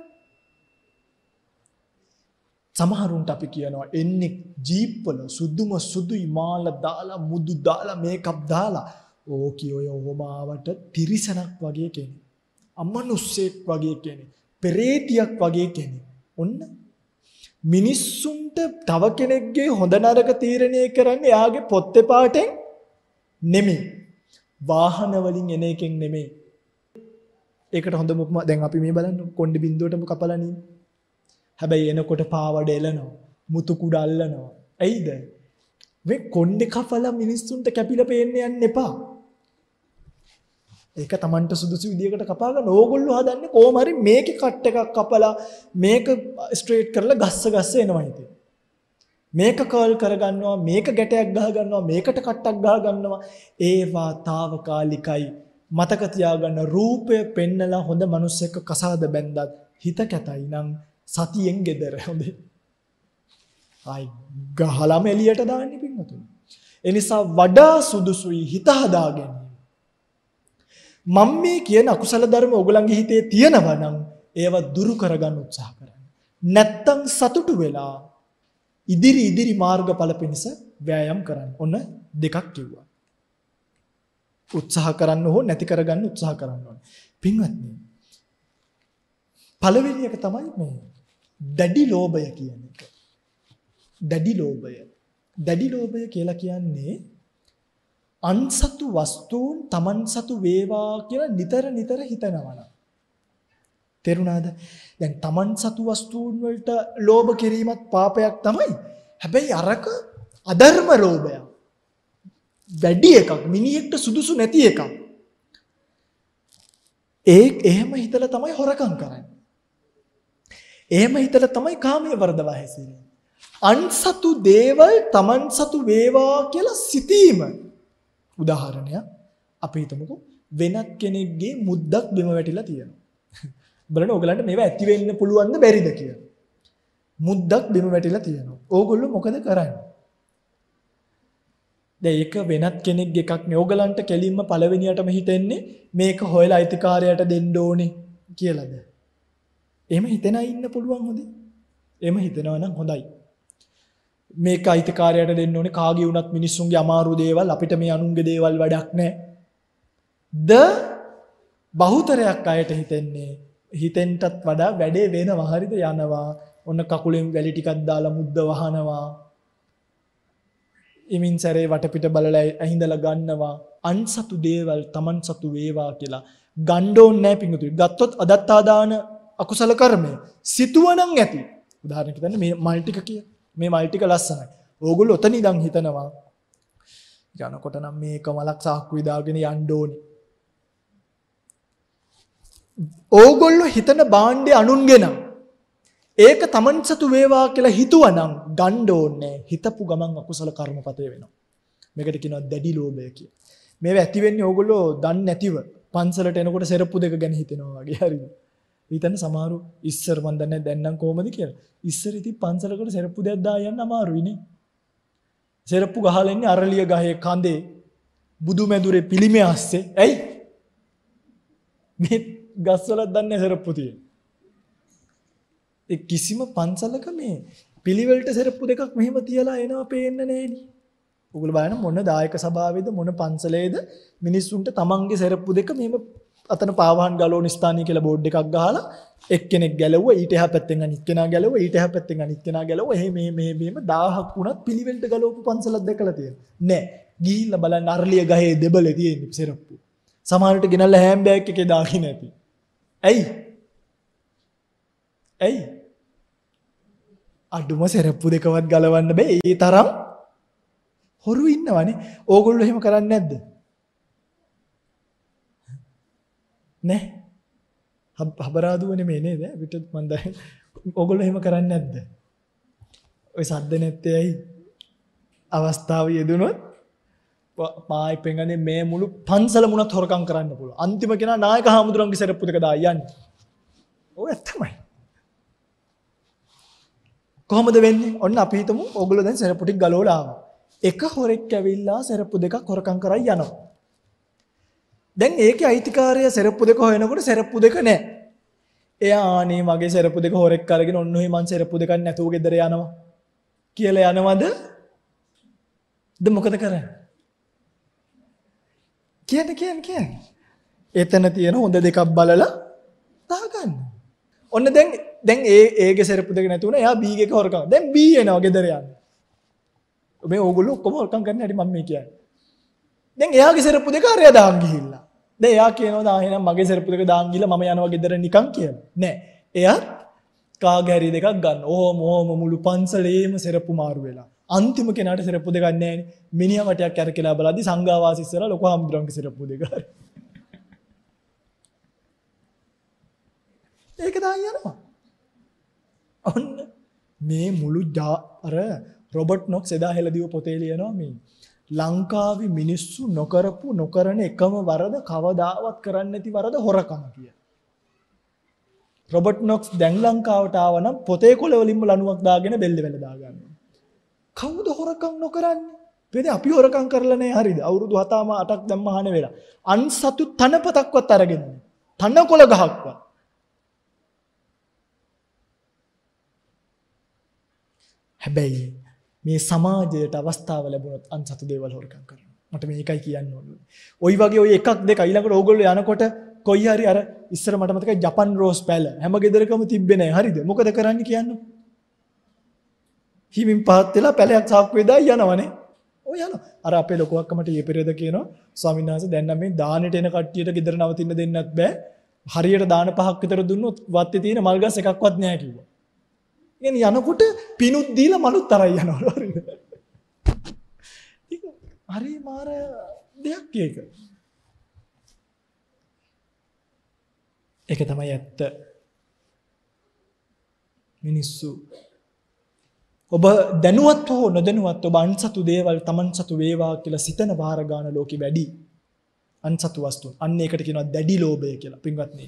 සමහරුන්ට අපි කියනවා එන්නේ ජීප්වල සුදුම සුදුයි මාල දාලා මුදු දාලා මේකප් දාලා ඕකි ඔය ඕමාවට තිරිසනක් වගේ කෙනෙක්. අමනුස්සෙක් වගේ කෙනෙක්. පෙරේතියක් වගේ කෙනෙක්. ඔන්න මිනිස්සුන්ට තව කෙනෙක්ගේ හොඳ නරක තීරණය කරන්නේ එයාගේ පොත්තේ පාටෙන් නෙමෙයි. වාහන වලින් එන එකෙන් නෙමෙයි. ඒකට හොඳම උපමා දැන් අපි මේ බලන්න කොණ්ඩේ බින්දුවටම කපලා නේ. හැබැයි එනකොට පාවඩ එලනෝ මුතුකුඩ අල්ලනවා. ඇයිද? මේ කොණ්ඩේ කපලා මිනිස්සුන්ට කැපිලා පේන්න යන්න එපා. ඒක Tamanට සුදුසු විදියකට කපා ගන්න ඕගොල්ලෝ හදන්නේ කොහොම හරි මේකේ කට් එකක් කපලා මේක ස්ට්‍රේට් කරලා ගස්ස ගස්ස එනවා ඉතින්. මේක කර්ල් කරගන්නවා මේක ගැටයක් ගහ ගන්නවා මේකට කට්ටක් ගහ ගන්නවා ඒවා తాවකාලිකයි මතක තියාගන්න රූපය පෙන්නලා හොඳ මිනිස්සෙක් කසාද බැන්දත් හිත කැතයි නම් සතියෙන් gedara හොඳේ. ආයි ගහලම එළියට දාන්න පින්නතුනි. ඒ නිසා වඩා සුදුසුයි හිත හදා ගැනීම. මම මේ කියන අකුසල ධර්ම ඔයගලන්ගේ හිතේ තියෙනවා නම් ඒව දුරු කරගන්න උත්සාහ කරන්න. නැත්තම් සතුටු වෙලා ඉදිරි ඉදිරි මාර්ගඵල පිණිස වෑයම් කරන්න. ඔන්න දෙකක් කිව්වා. උත්සාහ කරන්න හෝ නැති කරගන්න උත්සාහ කරන්න ඕනේ. පින්වත්නි. පළවෙනි එක තමයි මේ දැඩි ලෝභය කියන එක. දැඩි ලෝභය. දැඩි ලෝභය කියලා කියන්නේ අන්සතු වස්තුන් තමන් සතු වේවා කියලා නිතර නිතර හිතනවා. තේරුණාද? දැන් තමන් සතු වස්තුන් වලට ලෝභ කිරීමත් පාපයක් තමයි. හැබැයි අරක අධර්ම ලෝභය. වැඩි එකක්, මිනිහෙක්ට සුදුසු නැති එකක්. ඒ එහෙම හිතලා තමයි හොරකම් කරන්නේ. එහෙම හිතලා තමයි කාමයේ වර්ධවා හැසිරෙන්නේ. අන්සතු දේවල් තමන් සතු වේවා කියලා සිතීම උදාහරණයක් අපි හිතමුකෝ වෙනත් කෙනෙක්ගේ මුද්දක් බිම වැටිලා තියෙනවා. [laughs] බලන්න ඔයගලන්ට මේවා ඇති වෙන්න පුළුවන්ද බැරිද කියලා. මුද්දක් බිම වැටිලා තියෙනවා. ඕගොල්ලෝ මොකද කරන්නේ? දැන් ඒක වෙනත් කෙනෙක්ගේ එකක් නේ. ඕගලන්ට කෙලින්ම පළවෙනියටම හිතෙන්නේ මේක හොයලා අයිතිකාරයට දෙන්න ඕනේ කියලාද? එහෙම හිතන අය ඉන්න පුළුවන් හොඳේ. එහෙම හිතනවා නම් හොඳයි. මේක අයිතිකාරයට දෙන්න ඕනේ කාගේ වුණත් මිනිස්සුන්ගේ අමාරු දේවල් අපිට මේ අනුන්ගේ දේවල් වැඩක් නැහැ. ද බහුතරයක් අයට හිතෙන්නේ හිතෙන්ටත් වඩා වැඩේ වෙනවා හරිද යනවා. ඔන්න කකුලෙන් වැලි ටිකක් දාලා මුද්ද වහනවා. ඉමින් සැරේ වටපිට බලලා ඇහිඳලා ගන්නවා. අන්සතු දේවල් Taman සතු වේවා කියලා ගන්න ඕනේ නැහැ පිංගුතුනි. ගත්තොත් අදත්තාදාන අකුසල කර්මය සිතුවනම් ඇති උදාහරණයක් හිතන්න මේ මල් ටික කිය මේ මල් ටික ලස්සනයි ඕගොල්ලෝ ඔතන ඉඳන් හිතනවා යනකොට නම් මේක මලක් සාක්කුවේ දාගෙන යන්න ඕනි ඕගොල්ලෝ හිතන භාණ්ඩේ අනුන්ගෙන ඒක Taman සතු වේවා කියලා හිතුවනම් ගන්න ඕනේ හිතපු ගමන් අකුසල කර්මපතේ වෙනවා මේකට කියනවා දැඩි ලෝභය කියලා මේව ඇති වෙන්නේ ඕගොල්ලෝ දන්නේ නැතිව පන්සලට එනකොට සෙරප්පු දෙක ගැන හිතෙනවා වගේ හරියට හිතන්න සමහරු ඉස්සර මන් දන්නේ දැන් නම් කොහොමද කියලා. ඉස්සර ඉතින් පන්සලකට සරප්පු දෙයක් දා යන්න අමාරුයිනේ. සරප්පු ගහලා ඉන්නේ අරලිය ගහේ කඳේ බුදු මැදුරේ පිළිමේ ආස්සේ. ඇයි? මේ ගස්වලත් දන්නේ සරප්පු තියෙන. ඒ කිසිම පන්සලක මේ පිළිවෙලට සරප්පු දෙකක් මෙහෙම තියලා එනවා පේන්න නෑනේ. ඔගොල්ලෝ බලන්න මොන දායක සභාවේද මොන පන්සලේද මිනිස්සුන්ට තමන්ගේ සරප්පු දෙක මෙහෙම අතන පාවහන් ගලෝන ස්ථානීය කියලා බෝඩ් එකක් ගහලා එක්කෙනෙක් ගැලවුවා ඊට එහා පැත්තෙන් අනිත් කෙනා ගැලවුවා ඊට එහා පැත්තෙන් අනිත් කෙනා ගැලවුවා එහෙම එහෙම එහෙම 1000ක් වුණත් පිළිවෙලට ගලවපු පන්සලක් දැකලා තියෙනවා නෑ ගිහිල්ලා බලන්න අරලිය ගහේ දෙබලේ තියෙන සිරප්පු සමහරට ගෙනල්ලා හෑම් බෑග් එකේ දාගෙන ඇති ඇයි ඇයි අඩුම සෙරප්පු දෙකවත් ගලවන්න බෑ ඒ තරම් හොරු ඉන්නවනේ ඕගොල්ලෝ එහෙම කරන්නේ නැද්ද නැහැ. හබරාදුව නෙමෙයි නේද? අපිට මන් දැන් [laughs] ඕගොල්ලෝ එහෙම කරන්නේ නැද්ද? ඔය සද්ද නැත්තේ ඇයි? අවස්ථාව යෙදුනොත් පායි පෙන්ගන්නේ මේ මුළු පන්සල මුණත් හොරකම් කරන්න පුළුවන්. අන්තිම කෙනා නායක හාමුදුරන්ගේ සරප්පු දෙක දා යන්නේ. ඔය ඇත්තමයි. කොහොමද වෙන්නේ? ඔන්න අපි හිතමු ඕගොල්ලෝ දැන් සරප්පු ටික ගලවලා ආවා. එක හොරෙක් ඇවිල්ලා සරප්පු දෙකක් හොරකම් කරයි යනවා. දැන් ඒකේ අයිතිකාරය සරප්පු දෙක හොයනකොට සරප්පු දෙක නැහැ. එයා ආනේ මගේ සරප්පු දෙක හොරෙක් අරගෙන ඔන්න ඔහේ මං සරප්පු දෙකක් නැතුව ගෙදර යනවා කියලා යනවද? ද මොකද කරන්නේ? කියන්නේ කියන්නේ කියන්නේ. එතන තියෙන හොඳ දෙකක් බලලා තහගන්න. ඔන්න දැන් දැන් ඒ ඒගේ සරප්පු දෙක නැතුව එයා B එකක හොරකම්. දැන් B එනවා ගෙදර යන්න. මේ ඕගොල්ලෝ ඔක්කොම හොරකම් කරන්න හැටි මම මේ කියන්නේ. දැන් එයාගේ සෙරප්පු දෙක අරයා දාන් ගිහිල්ලා. දැන් එයා කියනවා දා එහෙනම් මගේ සෙරප්පු දෙක දාන් ගිහිල්ලා මම යනවා ගෙදර නිකන් කියලා. නෑ. එයා කාගේ හරි දෙකක් ගන්න. ඕම ඕම මුළු පන්සලේම සෙරප්පු මාරු වෙලා. අන්තිම කෙනාට සිරප්පු දෙක නැහැ නේ. මිනිහා වටයක් කරකලා බලද්දි සංඝාවාස ඉස්සරහා ලොකු හාමුදුරන්ගේ සිරප්පු දෙක. ඒක දාන්න යනවා. ඔන්න මේ මුළු අර රොබර්ට් නොක්ස් එදා හෙළදිව පොතේ ලියනවා මේ ලංකාවේ මිනිස්සු නොකරපු නොකරන එකම වරද කවදාවත් කරන්නේ නැති වරද හොරකම කියලා. රොබර්ට් නොක්ස් දැන් ලංකාවට ආව නම් පොතේ කොළ වලින්ම ලණුවක් දාගෙන බෙල්ල වෙල දාගන්නවා. කවුද හොරකම් නොකරන්නේ? පේද අපි හොරකම් කරලා නැහැ හරිද? අවුරුදු 7ම 8ක් දැම්ම හන වෙලා. අන්සතු තනපතක්වත් අරගෙන. තනකොළ ගහක්වත්. හැබැයි මේ සමාජයට අවස්ථාව ලැබුණොත් අන්සතු දේවල් හොරකම් කරනවා. මට මේකයි කියන්න ඕනේ. ওই වගේ ওই එකක් දෙක ඊළඟට ඕගොල්ලෝ යනකොට කොයි හරි අර ඉස්සර මට මතකයි ජපන් රෝස් පැල හැම ගෙදරකම තිබ්බේ නැහැ. හරිද? මොකද කරන්නේ කියන්නේ? හිමින් පහත් වෙලා පැලයක් සාක්කුවේ දාලා යනවනේ. ඔය යනවා. අර අපේ ලොකුවක්කමට ඊයේ පෙරේද කියනවා ස්වාමීන් වහන්සේ දැන් නම් මේ දානෙට එන කට්ටියට ගෙදර නවතින්න දෙන්නත් බෑ. හරියට දාන පහක් විතර දුන්නොත් වත්තේ තියෙන මල් ගස් එකක්වත් නැහැ කිව්වා. කියන්නේ යනකොට පිනුත් දීලා මනුත් තරයි යනවලු හරිද? ඒක හරි මාර දෙයක් ඒක. ඒක තමයි ඇත්ත. මිනිස්සු ඔබ දැනුවත් හෝ නොදැනුවත් ඔබ අන්සතු දේවල් Taman සතු වේවා කියලා සිතන වාර ගන්න ලෝකෙ වැඩි. අන්සතු වස්තුන්. අන්න ඒකට කියනවා දැඩි ලෝභය කියලා. පින්වත්නි.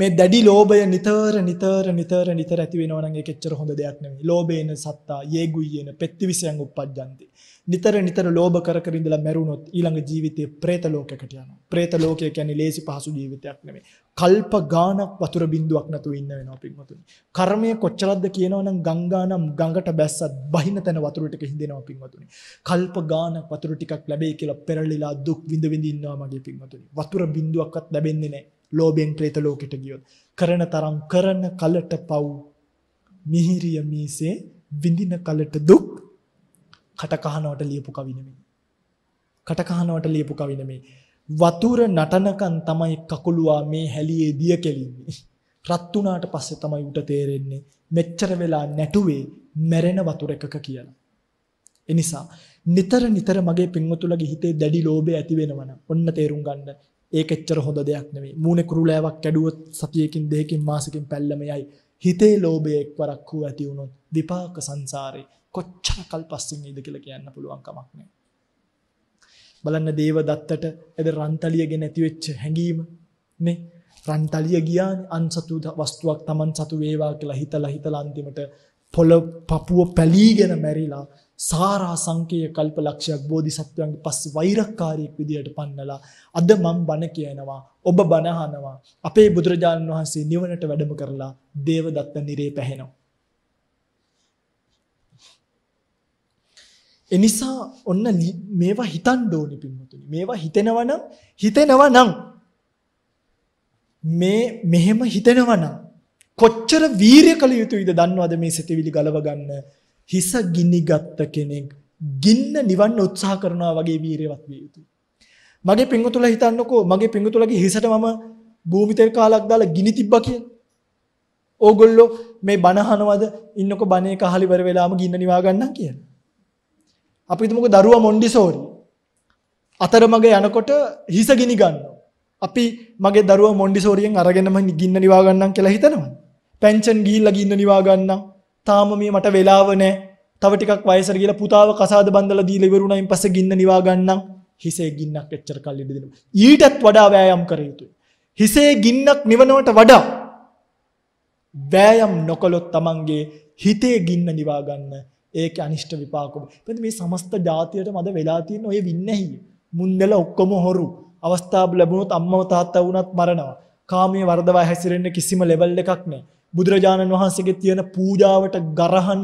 මේ දැඩි ලෝබය නිතර නිතර නිතර නිතර ඇති වෙනවනගේ කෙච්චර හොඳ දෙයක් නෙමේ ලෝබේන සත්තා ඒගුයන පෙත්තිවිසයන් උපද්ජන්ති නිතර නිතර ලෝභ කර කර ඉඳලා මැරුණොත් ඊළඟ ජීවිතේ ප්‍රේත ලෝකයකට යනවා ප්‍රේත ලෝකය කියන්නේ ලේසි පහසු ජීවිතයක් නෙමේ කල්ප ගානක් වතුර බිඳුවක් නැතුව ඉන්න වෙනවා පින්වතුනි කර්මය කොච්චරක්ද කියනවනම් ගංගා නම් ගඟට බැස්සත් බහින තැන වතුර ටික හිඳෙනවා පින්වතුනි කල්ප ගානක් වතුර ටිකක් ලැබෙයි කියලා පෙරලිලා දුක් විඳ විඳ ඉන්නවා මගේ පින්වතුනි වතුර බිඳුවක්වත් ලැබෙන්නේ නැහැ ලෝභයෙන් പ്രേත ලෝකෙට ගියොත් කරන තරම් කරන කලට පව් මිහිරිය මීසේ විඳින කලට දුක් කටකහනවට ලියපු කවි නෙමෙයි. කටකහනවට ලියපු කවි නෙමෙයි. වතුර නටනකන් තමයි කකුලුවා මේ හැලියේ දිය කෙලින්නේ. රත් වුණාට පස්සේ තමයි උට තේරෙන්නේ මෙච්චර වෙලා නැටුවේ මැරෙන වතුර එකක කියලා. එනිසා නිතර නිතර මගේ පින්වතුලගේ හිතේ දැඩි ලෝභය ඇති වෙනවනම් ඔන්න තේරුම් ගන්න ඒක එච්චර හොඳ දෙයක් නෙමෙයි. මූණේ කුරුලෑවක් කැඩුවොත් සතියකින් දෙකකින් මාසෙකින් පැල්ලමයයි. හිතේ ලෝභය එක්වරක් වූ ඇති වුණොත් විපාක සංසාරේ කොච්චර කල් පස්සෙන් ඉද කියලා කියන්න පුළුවන් කමක් නැහැ. බලන්න දේවදත්තට එද රන්තලියගෙන ඇති වෙච්ච හැඟීම නේ රන්තලිය ගියානේ අන්සතු වස්තුවක් Taman සතු වේවා කියලා හිතලා හිතලා අන්තිමට පොළ පපුව පැලීගෙන මැරිලා සාරා සංකේය කල්පලක්ෂයක් බෝධිසත්වයන්ගේ පස්සේ වෛරක්කාරීක් විදියට පන්නලා අද මම බණ කියනවා ඔබ බණ අහනවා අපේ බුදුරජාණන් වහන්සේ නිවනට වැඩම කරලා දේවදත්ත නිරේ පැහැෙනවා එනිසා ඔන්න මේවා හිතන්න ඕනි පින්වතුනි මේවා හිතෙනවා නම් හිතෙනවා නම් මේ මෙහෙම හිතෙනවා නම් කොච්චර වීරිය කළ යුතුයිද දන්නවද මේ සිතවිලි ගලව ගන්න හිස ගිනිගත් කෙනෙක් ගින්න නිවන්න උත්සාහ කරනවා වගේ වීරියවත් විය යුතුයි. මගේ පිංගුතුලා හිතන්නකෝ මගේ පිංගුතුලාගේ හිසට මම භූමි තෙල් කාලක් දාලා ගිනි තිබ්බා කියලා. ඕගොල්ලෝ මේ බනහනවද ඉන්නකො බණේ කහලි වර වෙලාම ගින්න නිවා ගන්නම් කියන. අපි හිතමුකෝ දරුවා මොන්ඩිසෝරි. අතරමඟ යනකොට හිස ගිනි ගන්නවා. අපි මගේ දරුවා මොන්ඩිසෝරියෙන් අරගෙනම ගින්න නිවා ගන්නම් කියලා හිතනවා. පෙන්ෂන් ගිහිල්ලා ගින්න නිවා ගන්නම්. තාම මේ මට වෙලාව නැහැ. තව ටිකක් වයසට ගිහලා පුතාව කසාද බන්දලා දීලා ඉවරුණායින් පස්සේ ගින්න නිවා ගන්නම්. හිසේ ගින්නක් එච්චර කල් ඉඳ දෙනවා. ඊටත් වඩා වෑයම් කර යුතුයි. හිසේ ගින්නක් නිවනවට වඩා වෑයම් නොකළොත් Tamange හිතේ ගින්න නිවා ගන්න ඒක අනිෂ්ට විපාකම. එතකොට මේ සමස්ත જાතියට මද වෙලා තියෙන ඔය වින්නේහි. මුන්දල ඔක්කොම හොරු. අවස්ථාව ලැබුණොත් අම්මව තාත්තා වුණත් මරනවා. කාමයේ වර්ධවා හැසිරෙන්න කිසිම ලෙවල් එකක් නැහැ. බුදුරජාණන් වහන්සේගේ තියෙන පූජාවට ගරහන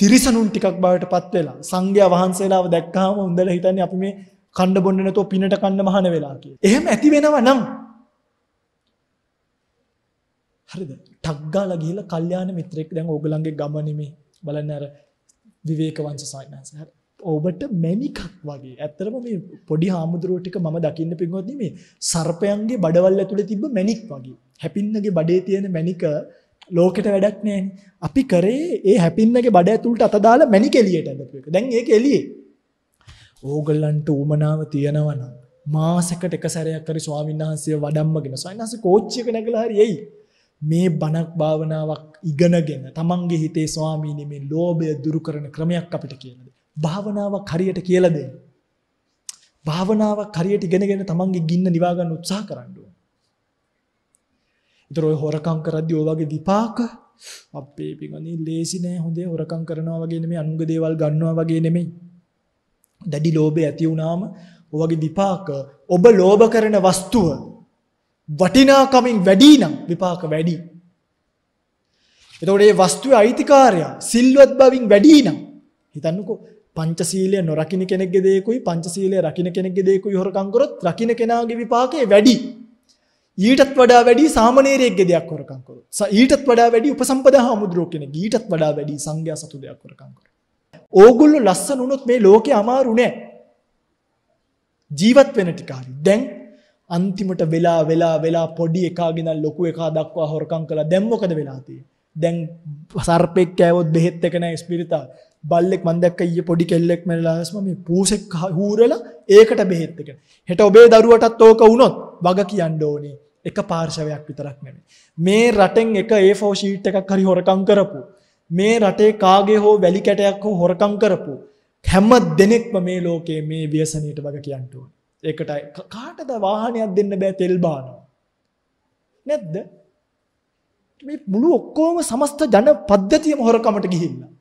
තිරිසනුන් ටිකක් බවට පත් වෙලා සංඝයා වහන්සේලාව දැක්කහම උන්දලා හිතන්නේ අපි මේ කණ්ඩ බොන්නේ නැතෝ පිනට කන්න මහන වෙලා කියලා. එහෙම ඇති වෙනව නම් හරිද? ටග්ගාලා ගිහිල්ලා කල්යාණ මිත්‍රෙක් දැන් ඕගලන්ගේ ගම නෙමේ බලන්න අර විවේක වංශ සායනස හරි. ඔබට මැනිකක් වගේ. ඇත්තටම මේ පොඩි හාමුදුරුවෝ ටික මම දකින්න පින්වත් මේ සර්පයන්ගේ බඩවල් ඇතුලේ තිබ්බ මැනික් වගේ. හැපින්නගේ බඩේ තියෙන මැනික ලෝකෙට වැඩක් නෑනේ. අපි කරේ ඒ හැපින්නගේ බඩ ඇතුලට අත දාලා මැනික එළියට අදපු එක. දැන් ඒක එළියේ. ඕගල්ලන්ට උමනාව තියනවා නම් මාසෙකට එක සැරයක් හරි ස්වාමීන් වහන්සේ වඩම්මගෙන ස්වාමීන් වහන්සේ කෝච්චියක නැගලා හරි එයි. මේ බණක් භාවනාවක් ඉගෙනගෙන තමන්ගේ හිතේ ස්වාමීනි මේ ලෝභය දුරු කරන ක්‍රමයක් අපිට කියලා දෙන්න. භාවනාවක් හරියට කියලා දෙන්න. භාවනාවක් හරියට ඉගෙනගෙන තමන්ගේ ගින්න නිවා ගන්න උත්සාහ කරන්න ඕන. ඊතර ඔය හොරකම් කරද්දී ඔය වගේ විපාක අපේ පිටින් ලේසි නෑ හොඳේ හොරකම් කරනවා වගේ නෙමෙයි අනුංග දේවල් ගන්නවා වගේ නෙමෙයි. දැඩි ලෝභය ඇති වුනාම ඔය වගේ විපාක ඔබ ලෝභ කරන වස්තුව වටිනාකමින් වැඩි නම් විපාක වැඩි. එතකොට මේ වස්තුවේ අයිතිකාරයා සිල්වත් බවින් වැඩි නම් හිතන්නකෝ පංචශීලය නොරකින්න කෙනෙක්ගේ දේකුයි පංචශීලය රකින්න කෙනෙක්ගේ දේකුයි හොරකම් කරොත් රකින්න කෙනාගේ විපාකේ වැඩි. ඊටත් වඩා වැඩි සාමණේරයෙක්ගේ දෙයක් හොරකම් කරොත්. ඊටත් වඩා වැඩි උපසම්පදා හාමුදුරුවෝ කෙනෙක් ඊටත් වඩා වැඩි සංඝයා සතු දෙයක් හොරකම් කරොත්. ඕගොල්ලෝ ලස්සන වුණොත් මේ ලෝකේ අමාරු නෑ. ජීවත් වෙන ටික හරි. දැන් අන්තිමට වෙලා වෙලා වෙලා පොඩි එකාගෙනල් ලොකු එකා දක්වා හොරකම් කළා. දැන් මොකද වෙලා තියෙන්නේ? දැන් සර්පෙක් කෑවොත් බෙහෙත් එක නෑ ස්පිරිතාල. බල්ලෙක් මන්දැක්ක ඊයේ පොඩි කෙල්ලෙක් මැරලාස්ම මේ පූසෙක් හූරලා ඒකට බෙහෙත් එක. හෙට ඔබේ දරුවටත් ඕක වුණොත් වග කියන්න ඕනේ. එක පාර්ශවයක් විතරක් නෙමෙයි. මේ රටෙන් එක A4 sheet එකක් හරි හොරකම් කරපු මේ රටේ කාගේ හෝ වැලි කැටයක් හෝ හොරකම් කරපු හැම දෙනෙක්ම මේ ලෝකේ මේ ව්‍යසනීයට වග කියන්න ඕනේ. ඒකට කාටද වාහනයක් දෙන්න බෑ තෙල් බානවා. නැද්ද? මේ මුළු ඔක්කොම සමස්ත ජන පද්ධතියම හොරකමට ගිහිල්ලා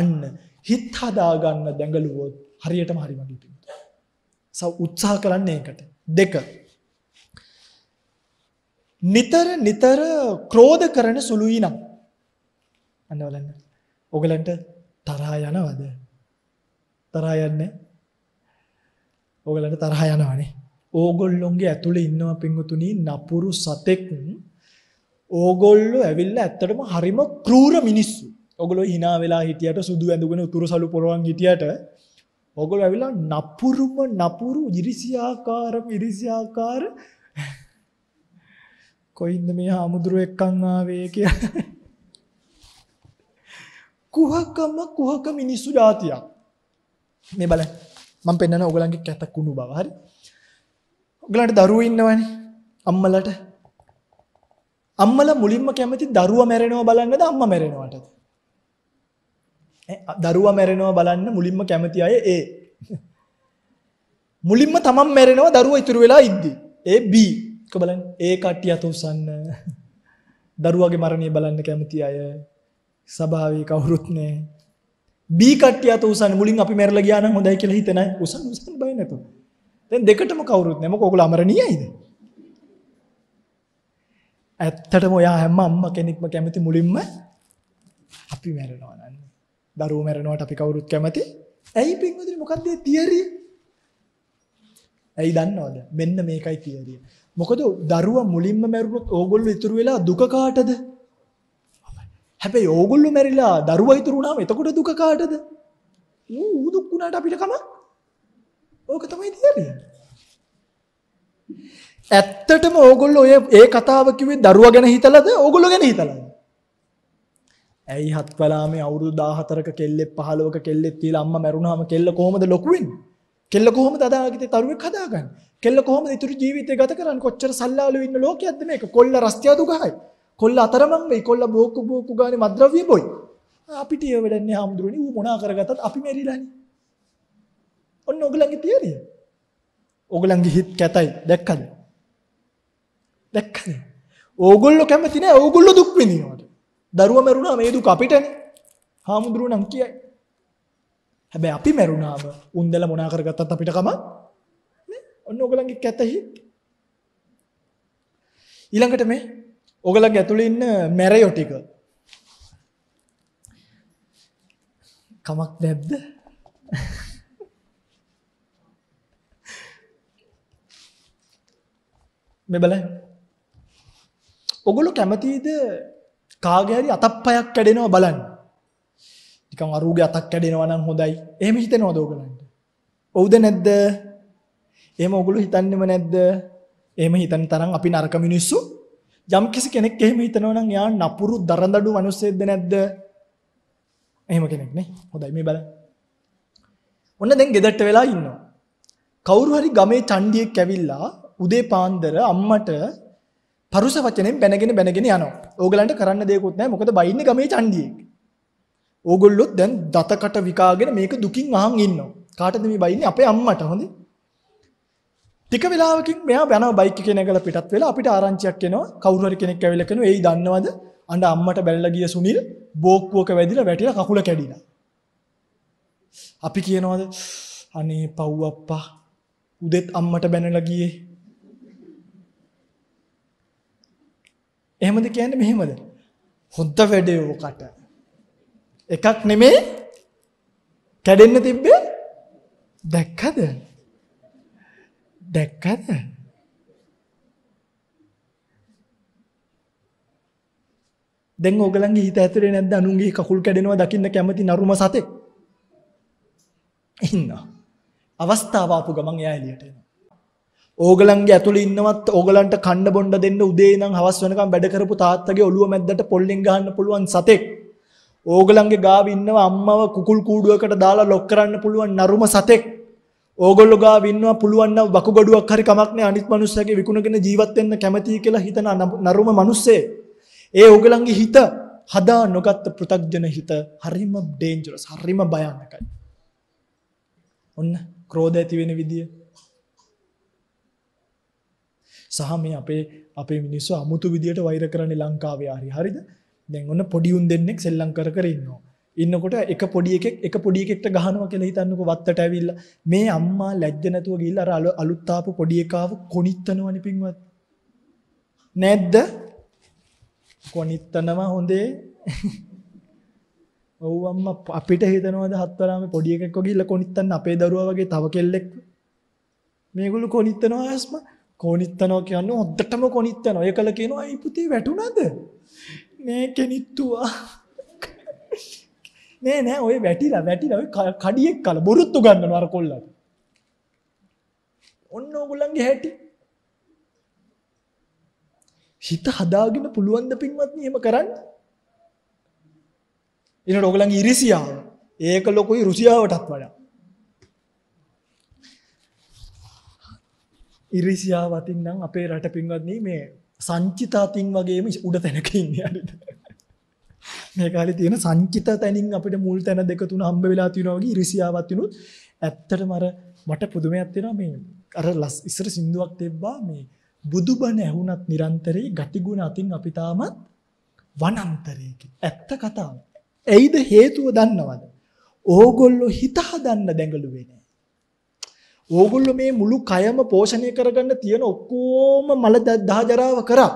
අන්න හිත හදාගන්න දැඟලුවොත් හරියටම හරි වගේ පිටු. සව උත්සාහ කරන්න ඒකට. දෙක. නිතර නිතර ක්‍රෝධ කරන සුළුයි නම්. අන්න බලන්න. ඔයගලන්ට තරහා යනවද? තරහා යන්නේ. ඔයගලන්ට තරහා යනවනේ. ඕගොල්ලොන්ගේ ඇතුලේ ඉන්නව පින්වතුනි නපුරු සතෙක් ඕගොල්ලෝ ඇවිල්ලා ඇත්තටම හරිම ක්‍රූර මිනිස්සු. ඔගොල හිනා වෙලා හිටියට සුදු ඇඳගෙන උතුරු සලු පොරුවන් හිටියට ඔගොල ඇවිලා නපුරුම නපුරු ඉරිසියාකාරම ඉරිසියාකාර කොයින්ද මේ හාමුදුරුව එක්කන් ආවේ කියලා කුහකම කුහක මිනිස්සු જાතියක් මේ බලන්න මම පෙන්නන ඔයගලන්ගේ කැත කුණු බව හරි ඔයගලන්ට දරුවෝ ඉන්නවනේ අම්මලට අම්මලා මුලින්ම කැමති දරුවා මැරෙනවා බලන්නද අම්මා මැරෙනවටද දරුවා මැරෙනවා බලන්න මුලින්ම කැමති අය A. මුලින්ම තමන් මැරෙනවා දරුවා ඉතුරු වෙලා ඉද්දි. ඒ B. ඒක බලන්න. ඒ කට්ටිය අත උස්සන්න. දරුවාගේ මරණය බලන්න කැමති අය ස්වභාවයේ කවුරුත් නැහැ. B කට්ටිය අත උස්සන්න මුලින් අපි මැරලා ගියා නම් හොඳයි කියලා හිතන අය උස්සන්න උස්සන්න බය නැතුව. දැන් දෙකටම කවුරුත් නැහැ. මොකද ඔයගොල්ලෝ අමරණීයයිද? ඇත්තටම ඔයා හැම අම්මා කෙනෙක්ම කැමති මුලින්ම අපි මැරෙනවා නන්නේ. දරුවෝ මැරෙනවට අපි කවුරුත් කැමති. ඇයි පින්වතුනි මොකද්ද තියරිය? ඇයි දන්නවද? මෙන්න මේකයි තියරිය. මොකද දරුවා මුලින්ම මැරුණොත් ඕගොල්ලෝ ඉතුරු වෙලා දුක කාටද? හැබැයි ඕගොල්ලෝ මැරිලා දරුවා ඉතුරු වුණාම එතකොට දුක කාටද? ඌ දුක් වුණාට අපිට කමක්. ඕක තමයි තියරිය. ඇත්තටම ඕගොල්ලෝ ඔය ඒ කතාව කිව්වේ දරුවා ගැන හිතලාද ඕගොල්ලෝ ගැන හිතලාද? ඇයි හත්වලාමේ අවුරුදු 14ක කෙල්ලෙක් 15ක කෙල්ලෙක් තියලා අම්මා මැරුණාම කෙල්ල කොහොමද ලොකු වෙන්නේ? කෙල්ල කොහොමද අදාගිතේ තරුවෙක් හදාගන්නේ? කෙල්ල කොහොමද ඉතුරු ජීවිතේ ගත කරන්නේ? කොච්චර සල්ලාලු ඉන්න ලෝකයක්ද මේක? කොල්ල රස්තියාදු ගහයි. කොල්ල අතරමං වෙයි. කොල්ල බෝක්කු බෝක්කු ගානේ මද්‍රව්‍ය බොයි. අපිට ඒ වැඩන්නේ හාමුදුරනේ ඌ මොනා කරගත්තත් අපි මෙරිලානේ. ඔන්න ඔගලන්ගේ තියරිය. ඔගලන්ගේ හිත කැතයි. දැක්කද? දැක්කද? ඕගොල්ලෝ කැමති නෑ ඕගොල්ලෝ දුක් විඳිනවට. දරුවා මැරුණා මේ දුක අපිටනේ. හාමුදුරුවෝ නම් කියයි. හැබැයි අපි මැරුණාම උන්දල මොනා කරගත්තත් අපිට කමක් නෑ. ඔන්න ඔයගලන්ගේ කැතහි. ඊළඟට මේ ඔයගලගේ ඇතුලේ ඉන්න මැරයෝ ටික. කමක් නැද්ද? මේ බලන්න. ඔගොල්ලෝ කැමතිද කාගේ හරි අතප්පයක් කැඩෙනවා බලන්න. නිකන් අරුගේ අතක් කැඩෙනවා නම් හොඳයි. එහෙම හිතෙනවද ඕගලන්ට? ඔව්ද නැද්ද? එහෙම ඕගොල්ලෝ හිතන්නේම නැද්ද? එහෙම හිතන තරම් අපි නරක මිනිස්සු යම් කිසි කෙනෙක් එහෙම හිතනවා නම් යා නපුරු දරදඬු මිනිස්සෙක්ද නැද්ද? එහෙම කෙනෙක් නේ. හොඳයි මේ බලන්න. ඔන්න දැන් ගෙදරට වෙලා ඉන්නවා. කවුරු හරි ගමේ චණ්ඩියෙක් ඇවිල්ලා උදේ පාන්දර අම්මට පරුස වචනෙන් බැනගෙන බැනගෙන යනවා. ඕගලන්ට කරන්න දෙයක්වත් නැහැ. මොකද බයින්නේ ගමේ චණ්ඩියෙක්. ඕගොල්ලොත් දැන් දතකට විකාගෙන මේක දුකින් අහන් ඉන්නවා. කාටද මේ බයින්නේ? අපේ අම්මට හොඳේ. ටික වෙලාවකින් මෙයා යනවා බයික් එකේ නැගලා පිටත් වෙලා අපිට ආරංචියක් එනවා. කවුරු හරි කෙනෙක් ඇවිල්ලා කියනවා "එයි දන්නවද? අඬ අම්මට බැලලා ගිය සුනිල් බෝක්කුවක වැදිලා වැටිලා කකුල කැඩිලා." අපි කියනවාද "අනේ පව් අප්පා උදෙත් අම්මට බැනලා ගියේ." එහෙමද කියන්නේ මෙහෙමද? හොද්ද වැඩේ ඔකට. එකක් නෙමේ කැඩෙන්න තිබ්බේ දැක්කද? දැක්කද? දැන් ඕගලන්ගේ හිත ඇතුලේ නැද්ද අනුන්ගේ කකුල් කැඩෙනවා දකින්න කැමති නරුම සතෙක්? ඉන්නවා. අවස්ථාව ආපු ගමන් එයා එළියට එනවා. ඕගලන්ගේ ඇතුළේ ඉන්නවත් ඕගලන්ට කන්න බොන්න දෙන්න උදේ ඉඳන් හවස වෙනකම් වැඩ කරපු තාත්තගේ ඔළුව මැද්දට පොල්ලෙන් ගහන්න පුළුවන් සතෙක්. ඕගලන්ගේ ගාව ඉන්නව අම්මව කුකුල් කූඩුවකට දාලා ලොක් කරන්න පුළුවන් නරුම සතෙක්. ඕගොල්ලෝ ගාව ඉන්නවා පුළුවන් නම් වකුගඩුවක් හරි කමක් නැහැ අනිත් මිනිස්සුගේ විකුණගෙන ජීවත් වෙන්න කැමතියි කියලා හිතන නරුම මිනිස්සේ. ඒ ඕගලන්ගේ හිත හදා නොගත්ත පෘ탁ජන හිත හරිම ඩේන්ජරස් හරිම භයානකයි. ඔන්න ක්‍රෝධ ඇති වෙන විදිය සහ මේ අපේ අපේ මිනිස්සු අමුතු විදියට වෛර කරන්නේ ලංකාවේ හරි හරිද දැන් ඔන්න පොඩි උන් දෙන්නෙක් සෙල්ලම් කර කර ඉන්නවා ඉන්නකොට එක පොඩි එකෙක් එක පොඩි එකෙක්ට ගහනවා කියලා හිතන්නකෝ වත්තට ඇවිල්ලා මේ අම්මා ලැජ්ජ නැතුව ගිහිල්ලා අර අලුත් ආපු පොඩි එකාව කොනිටනවනේ පින්වත් නැද්ද කොනිටනවා හොඳේ [laughs] ඔව් අම්මා අපිට හිතනවාද හත්තරාමේ පොඩි එකෙක් වගේ ඉල්ල කොනිටන්න අපේ දරුවා වගේ තව කෙල්ලෙක් මේගොල්ලෝ කොනිටනවා ඇස්ම කොනිත්තනෝ කියන්නේ හොද්දටම කොනිත්තනෝ. ඒකල කියනවා "අයි පුතේ වැටුණාද?" නෑ කෙනිත්තුවා. නෑ නෑ ඔය වැටිලා වැටිලා ඔය කඩියෙක් කල බොරුත්තු ගන්නව අර කොල්ලට. ඔන්න ඕගොල්ලන්ගේ හැටි. හිත හදාගෙන පුළුවන් ද පින්වත්නි එහෙම කරන්න? ඊළඟට ඕගොල්ලන්ගේ ඉරිසියාව. ඒක ලොකුයි රුසියාවටත් වඩා. ඉරිසියාව අතින් නම් අපේ රට පින්වත්නි මේ සංචිතා තින් වගේම උඩ තැනක ඉන්නේ හරිද? මේ කාලේ තියෙන සංචිතා තැනින් අපිට මුල් තැන දෙක තුන හම්බ වෙලා තියෙනවා වගේ ඉරිසියාවක් තිනුත් ඇත්තටම අර මට පුදුමයක් තියෙනවා මේ අර ඉස්සර සින්දුවක් තිබ්බා මේ බුදුබණ ඇහුණත් නිරන්තරේ ගතිගුණ අතින් අපි තාමත් වනන්තරයේ ඇත්ත කතාව. එයිද හේතුව දන්නවද? ඕගොල්ලෝ හිත හදන්න දැඟලුවේ නෑ. ඕගොල්ලෝ මේ මුළු කයම පෝෂණය කරගන්න තියෙන ඔක්කොම මල දහජරාව කරා.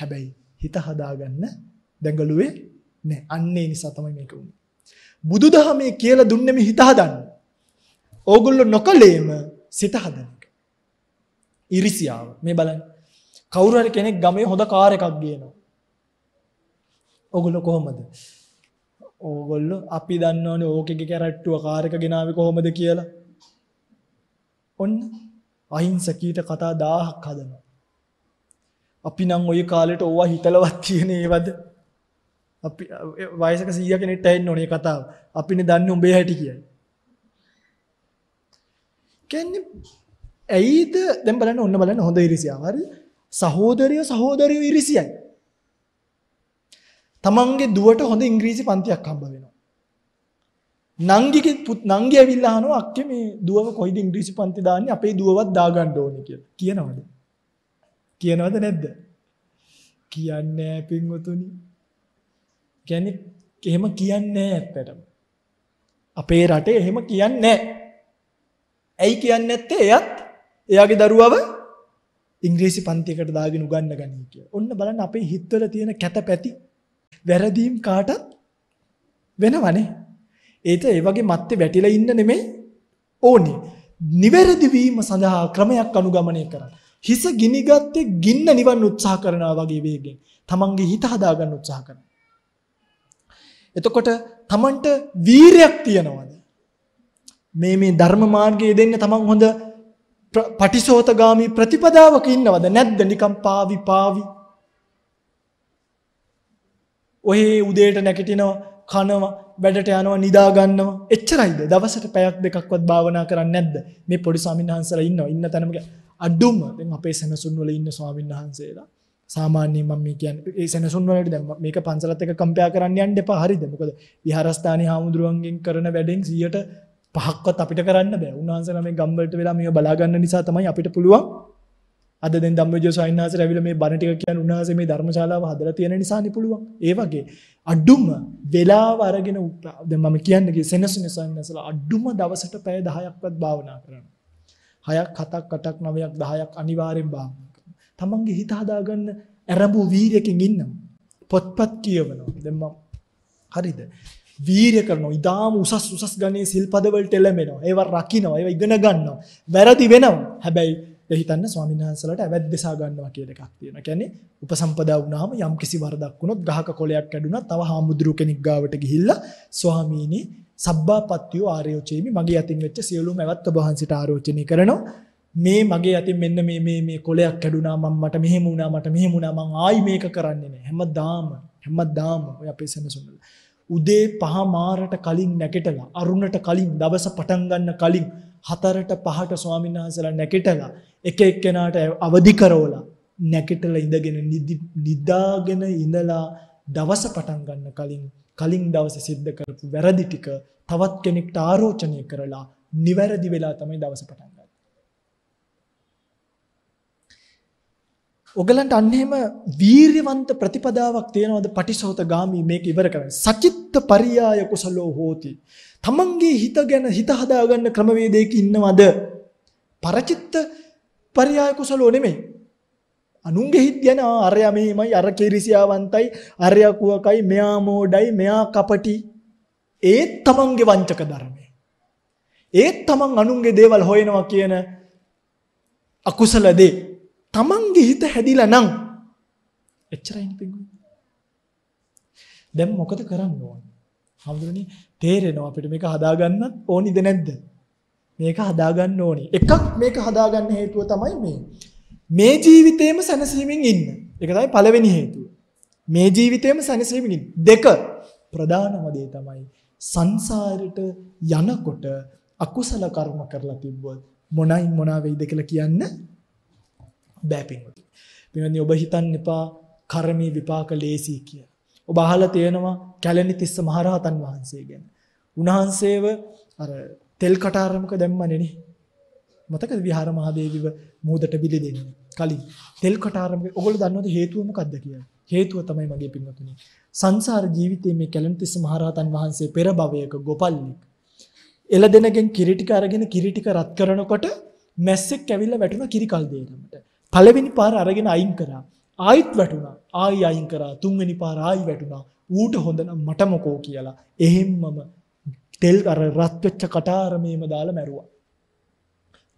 හැබැයි හිත හදාගන්න දැඟලුවේ නෑ. අන්න ඒ නිසා තමයි මේක වුනේ. බුදුදහමේ කියලා දුන්නේ මේ හිත හදන්න. ඕගොල්ලෝ නොකලේම සිත හදන එක. ඉරිසියාව. මේ බලන්න. කවුරු හරි කෙනෙක් ගමේ හොඳ කාර් එකක් ගේනවා. ඕගොල්ලෝ කොහොමද? ඕගොල්ලෝ අපි දන්නවනේ ඕකෙගේ කැරට්ටුව කාරක ගෙනාවේ කොහොමද කියලා. ඔන්න අහිංසකීට කතා 1000ක් හදනවා. අපි නම් ওই කාලෙට ඕවා හිතලවත් තියෙන ඒවද? අපි වයසක 100 කෙනෙක්ට ඇහෙන්න ඕනේ කතාව. අපිනේ දන්නේ උඹේ හැටි කියයි. කියන්නේ ඇයිද දැන් බලන්න ඔන්න බලන්න හොඳ ඉරිසියාව. හරි? සහෝදරයෝ සහෝදරයෝ ඉරිසියයි. තමන්ගේ දුවට හොඳ ඉංග්‍රීසි පන්තියක් හම්බ වෙනවා. නංගිගේ පුත් නංගි ඇවිල්ලා අහනවා අක්කේ මේ දුවව කොයිද ඉංග්‍රීසි පන්ති දාන්නේ අපේ දුවවත් දාගන්න ඕනේ කියලා. කියනවද? කියනවද නැද්ද? කියන්නේ නැහැ පින්වතුනි. කියන්නේ එහෙම කියන්නේ නැහැ ඇත්තටම. අපේ රටේ එහෙම කියන්නේ නැහැ. ඇයි කියන්නේ නැත්තේ? එයත් එයාගේ දරුවව ඉංග්‍රීසි පන්තියකට දාගෙන උගන්න ගනී කියලා. ඔන්න බලන්න අපේ හිතවල තියෙන කැතපැති වැරදීම් කාටත් වෙනවනේ. ඒත ඒ වගේ මැත්තේ වැටිලා ඉන්න නෙමෙයි ඕනේ. නිවැරදි වීම සඳහා ක්‍රමයක් අනුගමනය කරන්න. හිස ගිනිගත්තේ ගින්න නිවන් උත්සාහ කරනවා වගේ වේගෙන්. තමන්ගේ හිත හදාගන්න උත්සාහ කරනවා. එතකොට තමන්ට වීරයක් තියනවාද? මේ මේ ධර්ම මාර්ගයේ දෙන්න තමන් හොඳ පටිසෝතගාමි ප්‍රතිපදාවක ඉන්නවද නැද්ද නිකම් පාවි පාවි ඔහේ උදේට නැකටිනවා කනවා වැඩට යනවා නිදාගන්නවා එච්චරයිද දවසට පැයක් දෙකක්වත් භාවනා කරන්න නැද්ද මේ පොඩි සාමින්හන්සල ඉන්න ඉන්න තැනමක අඩුම දෙ අපේ සැනසුන්වල ඉන්න ස්වාමින් වහන්සේලා සාමාන්‍ය මම කියන් ඒ සැනසුන්වලට දැම මේක පන්සලත් එක කම්පයා කරන්න යන්න එපා හරිද මොකද විහාරස්ථානය හාමුදුරුවන්ගෙන් කරන වැඩෙන් සියට පහක්වත් අපිට කරන්න බෑ උන්වහන්සේලා මේ ගම්වලට වෙලා මේ බලාගන්න නිසා තමයි අපිට පුළුවන් අද දැන් ධම්මජෝ සයන්හාසර ඇවිල්ලා මේ බණ ටික කියන උන්වහන්සේ මේ ධර්මශාලාව හදලා තියෙන නිසානේ පුළුවන්. ඒ වගේ අඩුම වෙලාව අරගෙන දැන් මම කියන්නේ සෙනසුනේ සයන්හාසලා අඩුම දවසට පැය 10ක්වත් භාවනා කරන්න. 6ක් 7ක් 8ක් 9ක් 10ක් අනිවාර්යෙන් භාවනා කරන්න. තමන්ගේ හිත හදාගන්න ඇරඹු වීරයකින් ඉන්නවා. පොත්පත් කියවනවා. දැන් මම හරිද? වීරය කරනවා. ඉදාම උසස් උසස් ගණේ සිල්පද වලට එළමෙනවා. ඒවා රකින්නවා. ඒවා ඉගෙන ගන්නවා. වැරදි වෙනවා. හැබැයි හිතන්න ස්වාමින්හන්සලට ඇවැද්දෙසා ගන්නවා කියන එකක් තියෙනවා. කියන්නේ උපසම්පදා වුණාම යම් කිසි වරදක් වුණොත් ගහක කොලයක් ඇඩුණා තව හාමුදුරු කෙනෙක් ගාවට ගිහිල්ලා ස්වාමීනි සබ්බාපත්තියෝ ආරයෝචේමි මගේ අතින් වෙච්ච සියලුම ඇවත් ඔබ වහන්සේට ආරෝචනය කරනවා. මේ මගේ අතින් මෙන්න මේ මේ මේ කොලයක් ඇඩුණා මම මට මෙහෙම වුණා මට මෙහෙම වුණා මං ආයි මේක කරන්නේ නැහැ හැමදාම හැමදාම ඔය අපේ සෙනසුනල උදේ පහ මාරට කලින් නැකෙටලා අරුණට කලින් දවස පටන් ගන්න කලින් හතරට පහට ස්වාමීන් වහන්සේලා නැකෙටලා එක එක්කෙනාට අවදි කරවලා නැකිටලා ඉඳගෙන නිදාගෙන ඉඳලා දවස පටන් ගන්න කලින් කලින් දවසේ සිද්ධ කරපු වැරදි ටික තවත් කෙනෙක්ට ආරෝචනය කරලා නිවැරදි වෙලා තමයි දවස පටන් ගන්නේ. ඔගලන්ට අන්න එහෙම වීරියවන්ත ප්‍රතිපදාවක් තියනවාද පටිසෝත ගාමි මේක ඉවර කරන්න. සචිත්ත පරියාය කුසලෝ හෝති. තමන්ගේ හිත ගැන හිත හදාගන්න ක්‍රමවේදයක ඉන්නවද? පරචිත්ත පරයාය කුසලෝ නෙමෙයි. අනුන්ගේ හිත් ගැන අරයා මෙහිමයි අර කිරිසියාවන්තයි අරයා කුවකයි මෙයා මෝඩයි මෙයා කපටි ඒත් තමන්ගේ වංචක ධර්මය. ඒත් තමන් අනුන්ගේ දේවල් හොයනවා කියන අකුසල දේ තමන්ගේ හිත හැදිලා නම් එච්චරයි පිංගුයි. දැන් මොකද කරන්න ඕන? හඳුනන්නේ තේරෙනවා අපිට මේක හදාගන්නත් ඕනිද නැද්ද? මේක හදාගන්න ඕනි. එකක් මේක හදාගන්න හේතුව තමයි මේ. මේ ජීවිතේම සැනසීමෙන් ඉන්න. ඒක තමයි පළවෙනි හේතුව. මේ ජීවිතේම සැනසීමෙන් ඉන්න. දෙක ප්‍රධානම දේ තමයි සංසාරෙට යනකොට අකුසල කර්ම කරලා තිබ්බොත් මොනයි මොනා වෙයිද කියලා කියන්න බෑ පින්වතුනි. පින්වත්නි ඔබ හිතන්න එපා කර්මී විපාක ලේසි කියලා. ඔබ අහලා තියෙනවා කැලණි තිස්ස මහරහතන් වහන්සේ ගැන. උන්වහන්සේව අර තෙල් කටාරමක දැම්මනේ මතකද විහාර මහදේවිව මූදට බිලි දෙන්නේ කලින් තෙල් කටාරමක ඔයගොල්ලෝ දන්නවද හේතුව මොකක්ද කියලා හේතුව තමයි මගේ පින්වතුනි සංසාර ජීවිතයේ මේ කැලණිතිස්ස මහරහතන් වහන්සේ පෙර භවයක ගොපල්ලෙක් එළදෙනගෙන් කිරිටික අරගෙන කිරිටික රත් කරනකොට මැස්සෙක් ඇවිල්ලා වැටුණා කිරිකල් දෙයකට පළවෙනි පාර අරගෙන අයින් කරා ආයිත් වැටුණා ආයි අයින් කරා තුන්වෙනි පාර ආයි වැටුණා ඌට හොඳ නම් මට මොකෝ කියලා එහෙම්මම තෙල් අර රත් වෙච්ච කටාරමේම දාලා මැරුවා.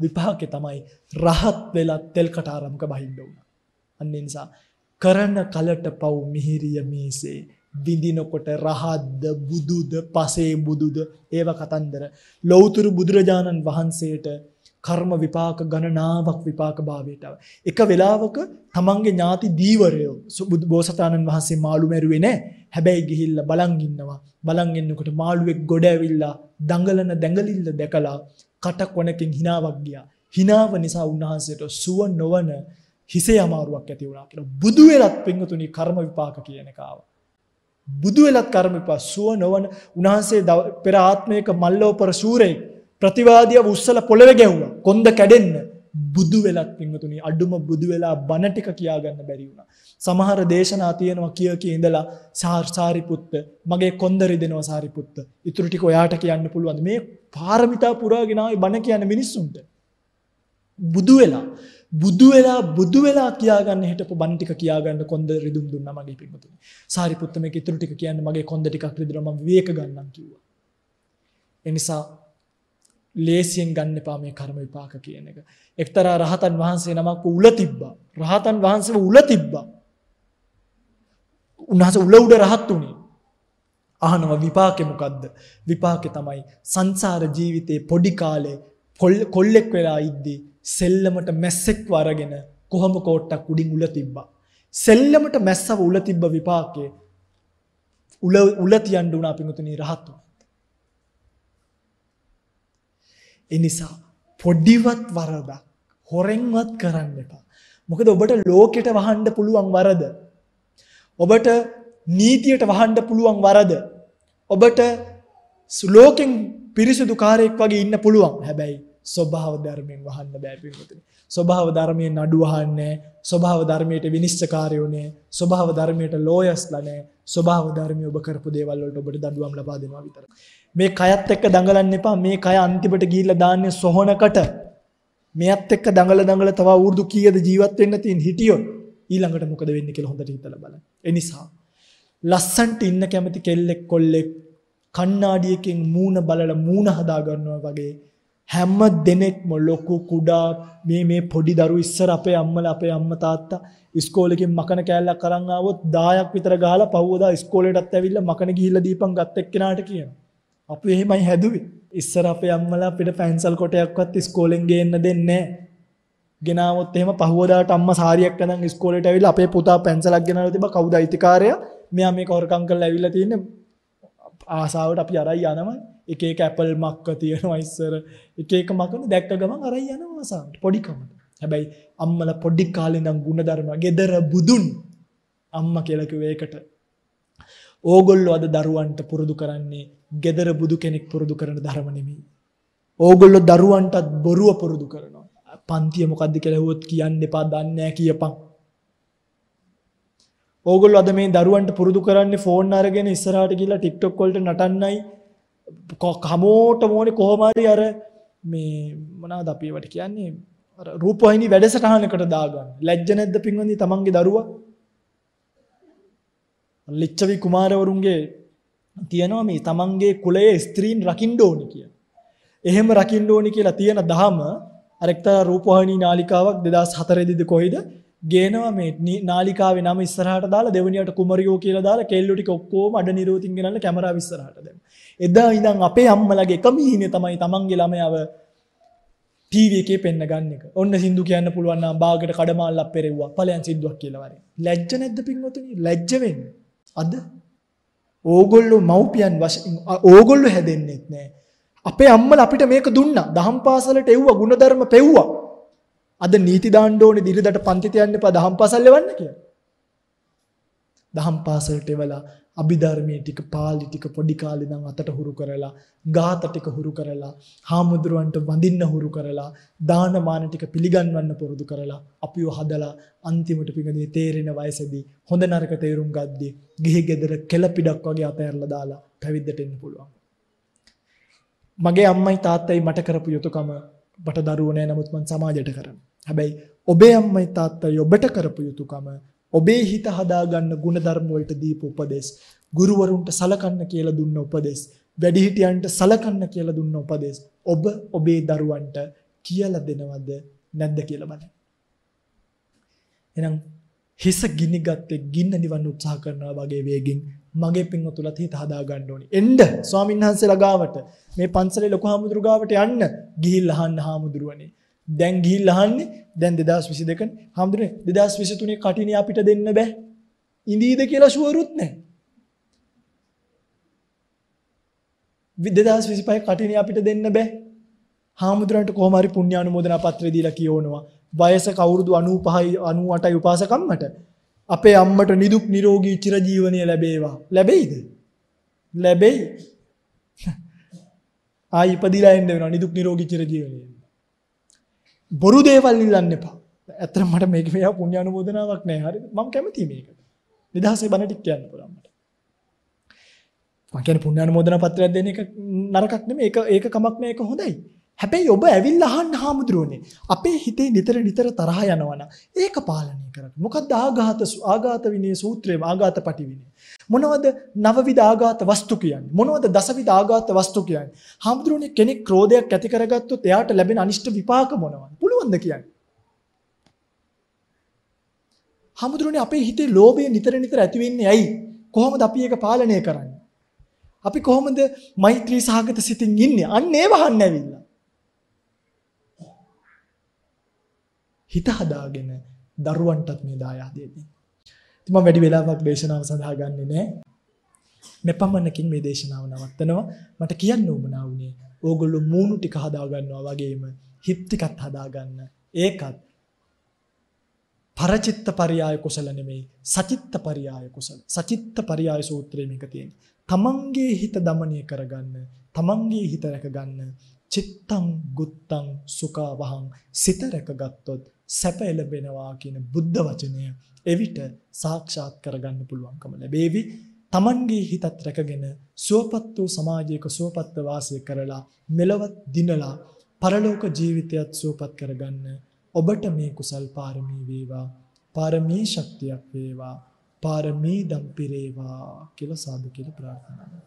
විපාකේ තමයි රහත් වෙලා තෙල් කටාරමක බහින්න වුණා. අන්න ඒ නිසා කරන කලට පව් මිහිරිය මීසේ විඳිනකොට රහත්ද බුදුද පසේ බුදුද ඒව කතන්දර ලෞතුරු බුදුරජාණන් වහන්සේට කර්ම විපාක ගණනාවක් විපාක භාවයට එක වෙලාවක තමන්ගේ ඥාති දීවරයෝ බෝසතාණන් වහන්සේ මාළු මැරුවේ නැහැ. හැබැයි ගිහිල්ලා බලන් ඉන්නවා. බලන් ඉන්නකොට මාළුවෙක් ගොඩ ඇවිල්ලා දඟලන දැඟලිල්ල දැකලා කට කොනකින් හිනාවක් ගියා. හිනාව නිසා උන්වහන්සේට සුව නොවන හිසේ අමාරුවක් ඇති වුණා කියලා. බුදු වෙලත් පින්තුණි කර්ම විපාක කියන එක ආවා. බුදු වෙලත් කර්ම විපාක සුව නොවන උන්වහන්සේ පෙර ආත්මයක මල්ලෝපර සූරෙක් ප්‍රතිවාදියා උස්සලා පොළවේ ගැහුවා. කොන්ද කැඩෙන්න බුදු වෙලක් පින්වතුනි අඩුම බුදු වෙලා බණ ටික කියා ගන්න බැරි වුණා. සමහර දේශනා තියෙනවා කිය කී ඉඳලා සාරිපුත්ත මගේ කොන්ද රිදෙනවා සාරිපුත්ත. ඉතුරු ටික ඔයාට කියන්න පුළුවන්. මේ පාරමිතා පුරාගෙන ආයි බණ කියන මිනිස්සුන්ට. බුදු වෙලා බුදු වෙලා බුදු වෙලා කියාගන්න හිටපු බණ ටික කියාගන්න කොන්ද රිදුම් දුන්නා මගේ පින්වතුනි. සාරිපුත්ත මේක ඉතුරු ටික කියන්න මගේ කොන්ද ටිකක් රිදෙනවා මම විවේක ගන්නම් කිව්වා. ඒ නිසා ලේසියෙන් ගන්න එපා මේ කර්ම විපාක කියන එක. එක්තරා රහතන් වහන්සේ නමක් උල තිබ්බා. රහතන් වහන්සේව උල තිබ්බා. උන්වහන්සේ උල උඩ රහත් උනේ. අහනව විපාකෙ මොකද්ද? විපාකෙ තමයි සංසාර ජීවිතේ පොඩි කාලේ කොල්ලෙක් වෙලා ඉද්දී සෙල්ලමට මැස්සෙක් වරගෙන කොහම කෝට්ටක් උඩින් උල තිබ්බා. සෙල්ලමට මැස්සව උල තිබ්බ විපාකේ උල උල තියන්න උනා පිඟුතුනි රහත් වුණා. ඒ නිසා පොඩිවත් වරදක් හොරෙන්වත් කරන්න එපා. මොකද ඔබට ලෝකෙට වහන්න පුළුවන් වරද. ඔබට නීතියට වහන්න පුළුවන් වරද. ඔබට ලෝකෙන් පිරිසුදුකාරයෙක් වගේ ඉන්න පුළුවන්. හැබැයි ස්වභාව ධර්මයෙන් වහන්න බෑ පින්වතුනි. ස්වභාව ධර්මයෙන් නඩු වහන්නේ ස්වභාව ධර්මයට විනිශ්චකාරයෝනේ ස්වභාව ධර්මයට ලෝයස්ලා නැහැ. ස්වභාව ධර්මය ඔබ කරපු දේවල් වලට ඔබට දඬුවම් ලබා දෙනවා විතර. මේ කයත් එක්ක දඟලන්න එපා. මේ කය අන්තිමට ගිහිල්ලා දාන්නේ සොහනකට. මෙයත් එක්ක දඟල දඟල තව වුරුදු කීයද ජීවත් වෙන්න තියෙන හිටියොත් ඊළඟට මොකද වෙන්නේ කියලා හොඳට හිතලා බලන්න. ඒ නිසා ලස්සන්ට ඉන්න කැමති කෙල්ලෙක් කොල්ලෙක් කණ්ණාඩියකින් මූණ බලලා මූණ හදා ගන්නවා වගේ හැම දෙනෙක්ම ලොකු කුඩා මේ මේ පොඩි දරු ඉස්සර අපේ අම්මලා අපේ අම්මා තාත්තා ඉස්කෝලේකින් මකන කෑල්ලක් අරන් ආවොත් 10ක් විතර ගහලා පහුවදා ඉස්කෝලේටත් ඇවිල්ලා මකන ගිහිල්ලා දීපන් ගත් එක්කෙනාට කියනවා. අපි එහෙමයි හැදුවේ. ඉස්සර අපේ අම්මලා අපිට පැන්සල් කොටයක්වත් ඉස්කෝලෙන් ගේන්න දෙන්නේ නැහැ. ගෙනාවොත් එහෙම පහුවදාට අම්මා සාරියක් අඳන් ඉස්කෝලේට ඇවිල්ලා අපේ පුතා පැන්සලක් ගෙනාලා තිබ්බා කවුද අයිතිකාරයා? මෙයා මේක හොරකම් කරලා ඇවිල්ලා තින්නේ ආසාාවට අපි අරයි යනම එක කැපල් මක්ක තියෙන අයිස්සර එකක මකන දැක්ක ගමන් අරයි යනවාසාට පොඩිකමට හැබැයි අම්මල පොඩ්ඩි කාලෙනම් ගුණ ධර්ම ගෙදර බුදුන් අම්ම කියලකිවේකට ඕගොල්ලො අද දරුවන්ට පුරුදු කරන්නේ ගෙදර බුදු කෙනෙක් පුරුදු කරන ධර්මනෙමී. ඕගොල්ලො දරුවන්ටත් බොරුව පුරුදු කරනවා. පන්තිය මොකද්දි කෙලහුවොත් කියන්න එපා දන්නෑ කියපං. ඕගොල්ලෝ අද මේ දරුවන්ට පුරුදු කරන්නේ ෆෝන් අරගෙන ඉස්සරහට ගිහලා TikTok වලට නටන්නයි කමෝට මොනේ කොහොම හරි අර මේ මොනවාද අපි ඒවට කියන්නේ අර රූපවාහිනී වැඩසටහනකට දාගන්න. ලැජ්ජ නැද්ද පින්වන්දි තමන්ගේ දරුවා? ලිච්ඡවි කුමාරවරුන්ගේ තියෙනවා මේ තමන්ගේ කුලයේ ස්ත්‍රීන් රකින්න ඕනි කියලා. එහෙම රකින්න ඕනි කියලා තියෙන දහම අර එක්තරා රූපවාහිනී නාලිකාවක් 2004 දී කොයිද ගේනවා මේ නාලිකාවේ නම ඉස්සරහට දාලා දෙවනියට කුමරියෝ කියලා දාලා කෙල්ලෝ ටික ඔක්කොම අඩ නිරෝතින් ගෙනල්ලා කැමරාව ඉස්සරහට දැම්ම. එදා ඉඳන් අපේ අම්මලාගේ එකම හිණේ තමයි තමන්ගේ ළමයාව ටීවී එකේ පෙන්න ගන්න එක. ඔන්න සින්දු කියන්න පුළුවන් නම් බාගට කඩමාල්ලක් පෙරෙව්වා. ඵලයන් සින්දුවක් කියලා වරේ. ලැජ්ජ නැද්ද පින්වතුනි? ලැජ්ජ වෙන්න. අද ඕගොල්ලෝ මව්පියන් වශයෙන් ඕගොල්ලෝ හැදෙන්නෙත් නෑ. අපේ අම්මලා අපිට මේක දුන්නා. දහම් පාසලට එව්වා, ಗುಣධර්ම පෙව්වා. අද නීති දාන්න ඕනේ දිරිදට පන්ති තියන්න එපා දහම් පාසල් ලෙවන්න කියලා. දහම් පාසලට එවලා අභිධර්මයේ ටික පාළි ටික පොඩි කාලේ නම් අතට හුරු කරලා ගාත ටික හුරු කරලා හාමුදුරුවන්ට වඳින්න හුරු කරලා දානමාන ටික පිළිගන්වන්න පුරුදු කරලා අපිව හදලා අන්තිමට පිඟදී තේරෙන වයසේදී හොඳ නරක තේරුම් ගද්දී ගිහි ගෙදර කෙලපිඩක් වගේ අතහැරලා දාලා පැවිද්දට එන්න පුළුවන් මගේ අම්මයි තාත්තයි මට කරපු යුතුයකම මට දරුවෝ නෑ නමුත් මම සමාජයට කරනවා හැබැයි ඔබේ අම්මයි තාත්තයි ඔබට කරපු යුතුයකම ඔබේ හිත හදාගන්න ಗುಣධර්ම වලට දීපු උපදෙස් ගුරුවරුන්ට සලකන්න කියලා දුන්න උපදෙස් වැඩිහිටියන්ට සලකන්න කියලා දුන්න උපදෙස් ඔබ ඔබේ දරුවන්ට කියලා දෙනවද නැද්ද කියලා බලන්න. එහෙනම් හිස ගිනිගත්තේ ගින්න නිවන් උත්සාහ කරනවා වගේ වේගෙන් මගේ පින්වතුලත් හිත හදා ගන්න ඕනි. එන්න ස්වාමීන් වහන්සේලා ගාවට මේ පන්සලේ ලොකු හාමුදුරු ගාවට යන්න ගිහිල්ලා අහන්න හාමුදුරුවනේ. දැන් ගිහිල්ලා අහන්නේ දැන් 2022 හාමුදුරනේ 2023 කටිනිය අපිට දෙන්න බෑ. ඉඳීද කියලා ෂුවරුත් නැහැ. 2025 කටිනිය අපිට දෙන්න බෑ. හාමුදුරන්ට කොහොම හරි පුණ්‍ය අනුමෝදනා පත්‍රය දීලා කියවනවා. වයස කවුරුදු 95යි 98යි උපාසකම්මට අපේ අම්මට නිදුක් නිරෝගී චිරජීවනය ලැබේවා. ලැබෙයිද? ලැබෙයි. [laughs] ආයි ඉපදිලා එන්න වෙනවා නිදුක් නිරෝගී චිරජීවනය. බොරු දේවල් ඉල්ලන්න එපා. ඇත්තටම මට මේක මෙයා පුණ්‍ය අනුමෝදනාවක් නෑ හරිද? මම කැමතියි මේකට. නිදහසේ බණ ටික කියන්න පුළුවන් මට. මම කියන්නේ පුණ්‍ය අනුමෝදනා පත්‍රයක් දෙන එක නරකක් නෙමෙයි. ඒක ඒක කමක් නෑ. ඒක හොඳයි. හැබැයි ඔබ ඇවිල්ලා අහන්න හාමුදුරුවනේ අපේ හිතේ නිතර නිතර තරහ යනවනම් ඒක පාලනය කරන්න. මොකද්ද ආඝාත ආඝාත විනය සූත්‍රයේ ආඝාත පටිවිනය. මොනවද නවවිධ ආඝාත වස්තු කියන්නේ? මොනවද දසවිධ ආඝාත වස්තු කියන්නේ? හාමුදුරුවනේ කෙනෙක් ක්‍රෝධයක් ඇති කරගත්තොත් එයාට ලැබෙන අනිෂ්ට විපාක මොනවද? පුළුවන්ද කියන්නේ? හාමුදුරුවනේ අපේ හිතේ ලෝභය නිතර නිතර ඇති වෙන්නේ ඇයි? කොහොමද අපි ඒක පාලනය කරන්නේ? අපි කොහොමද මෛත්‍රී සහගත සිතින් ඉන්නේ? අන්න ඒ වහන්න ඇවිල්ලා. හිත හදාගෙන දරුවන්ටත් මේ දායාදය දෙන්න. ඉතින් මම වැඩි වෙලාවක් දේශනාව සඳහා ගන්නෙ නෑ. මෙපමණකින් මේ දේශනාව නවත්තනවා. මට කියන්න උවමනා වුණේ ඕගොල්ලෝ මූණු ටික හදා ගන්නවා වගේම හිත ටිකත් හදා ගන්න. ඒකත් පරචිත්ත පරියාය කුසල නෙමෙයි සචිත්ත පරියාය කුසල. සචිත්ත පරියාය සූත්‍රයේ මේක තියෙනවා. තමන්ගේ හිත দমনය කරගන්න, තමන්ගේ හිත රැකගන්න චිත්තං ගුත්තං සුඛවහං සිත රැකගත්තොත් සැප එළබෙනවා කියන බුද්ධ වචනය එවිට සාක්ෂාත් කරගන්න පුළුවන්කම ලැබේවි. Tamanගේ හිතත් රැකගෙන සුවපත් වූ සමාජයක සුවපත් වාසය කරලා මෙලවත් දිනලා පරලෝක ජීවිතයත් සුවපත් කරගන්න ඔබට මේ කුසල් පාරමී වේවා පාරමී ශක්තියක් වේවා පාරමී දම්පිරේවා කියලා සාදු කියලා ප්‍රාර්ථනා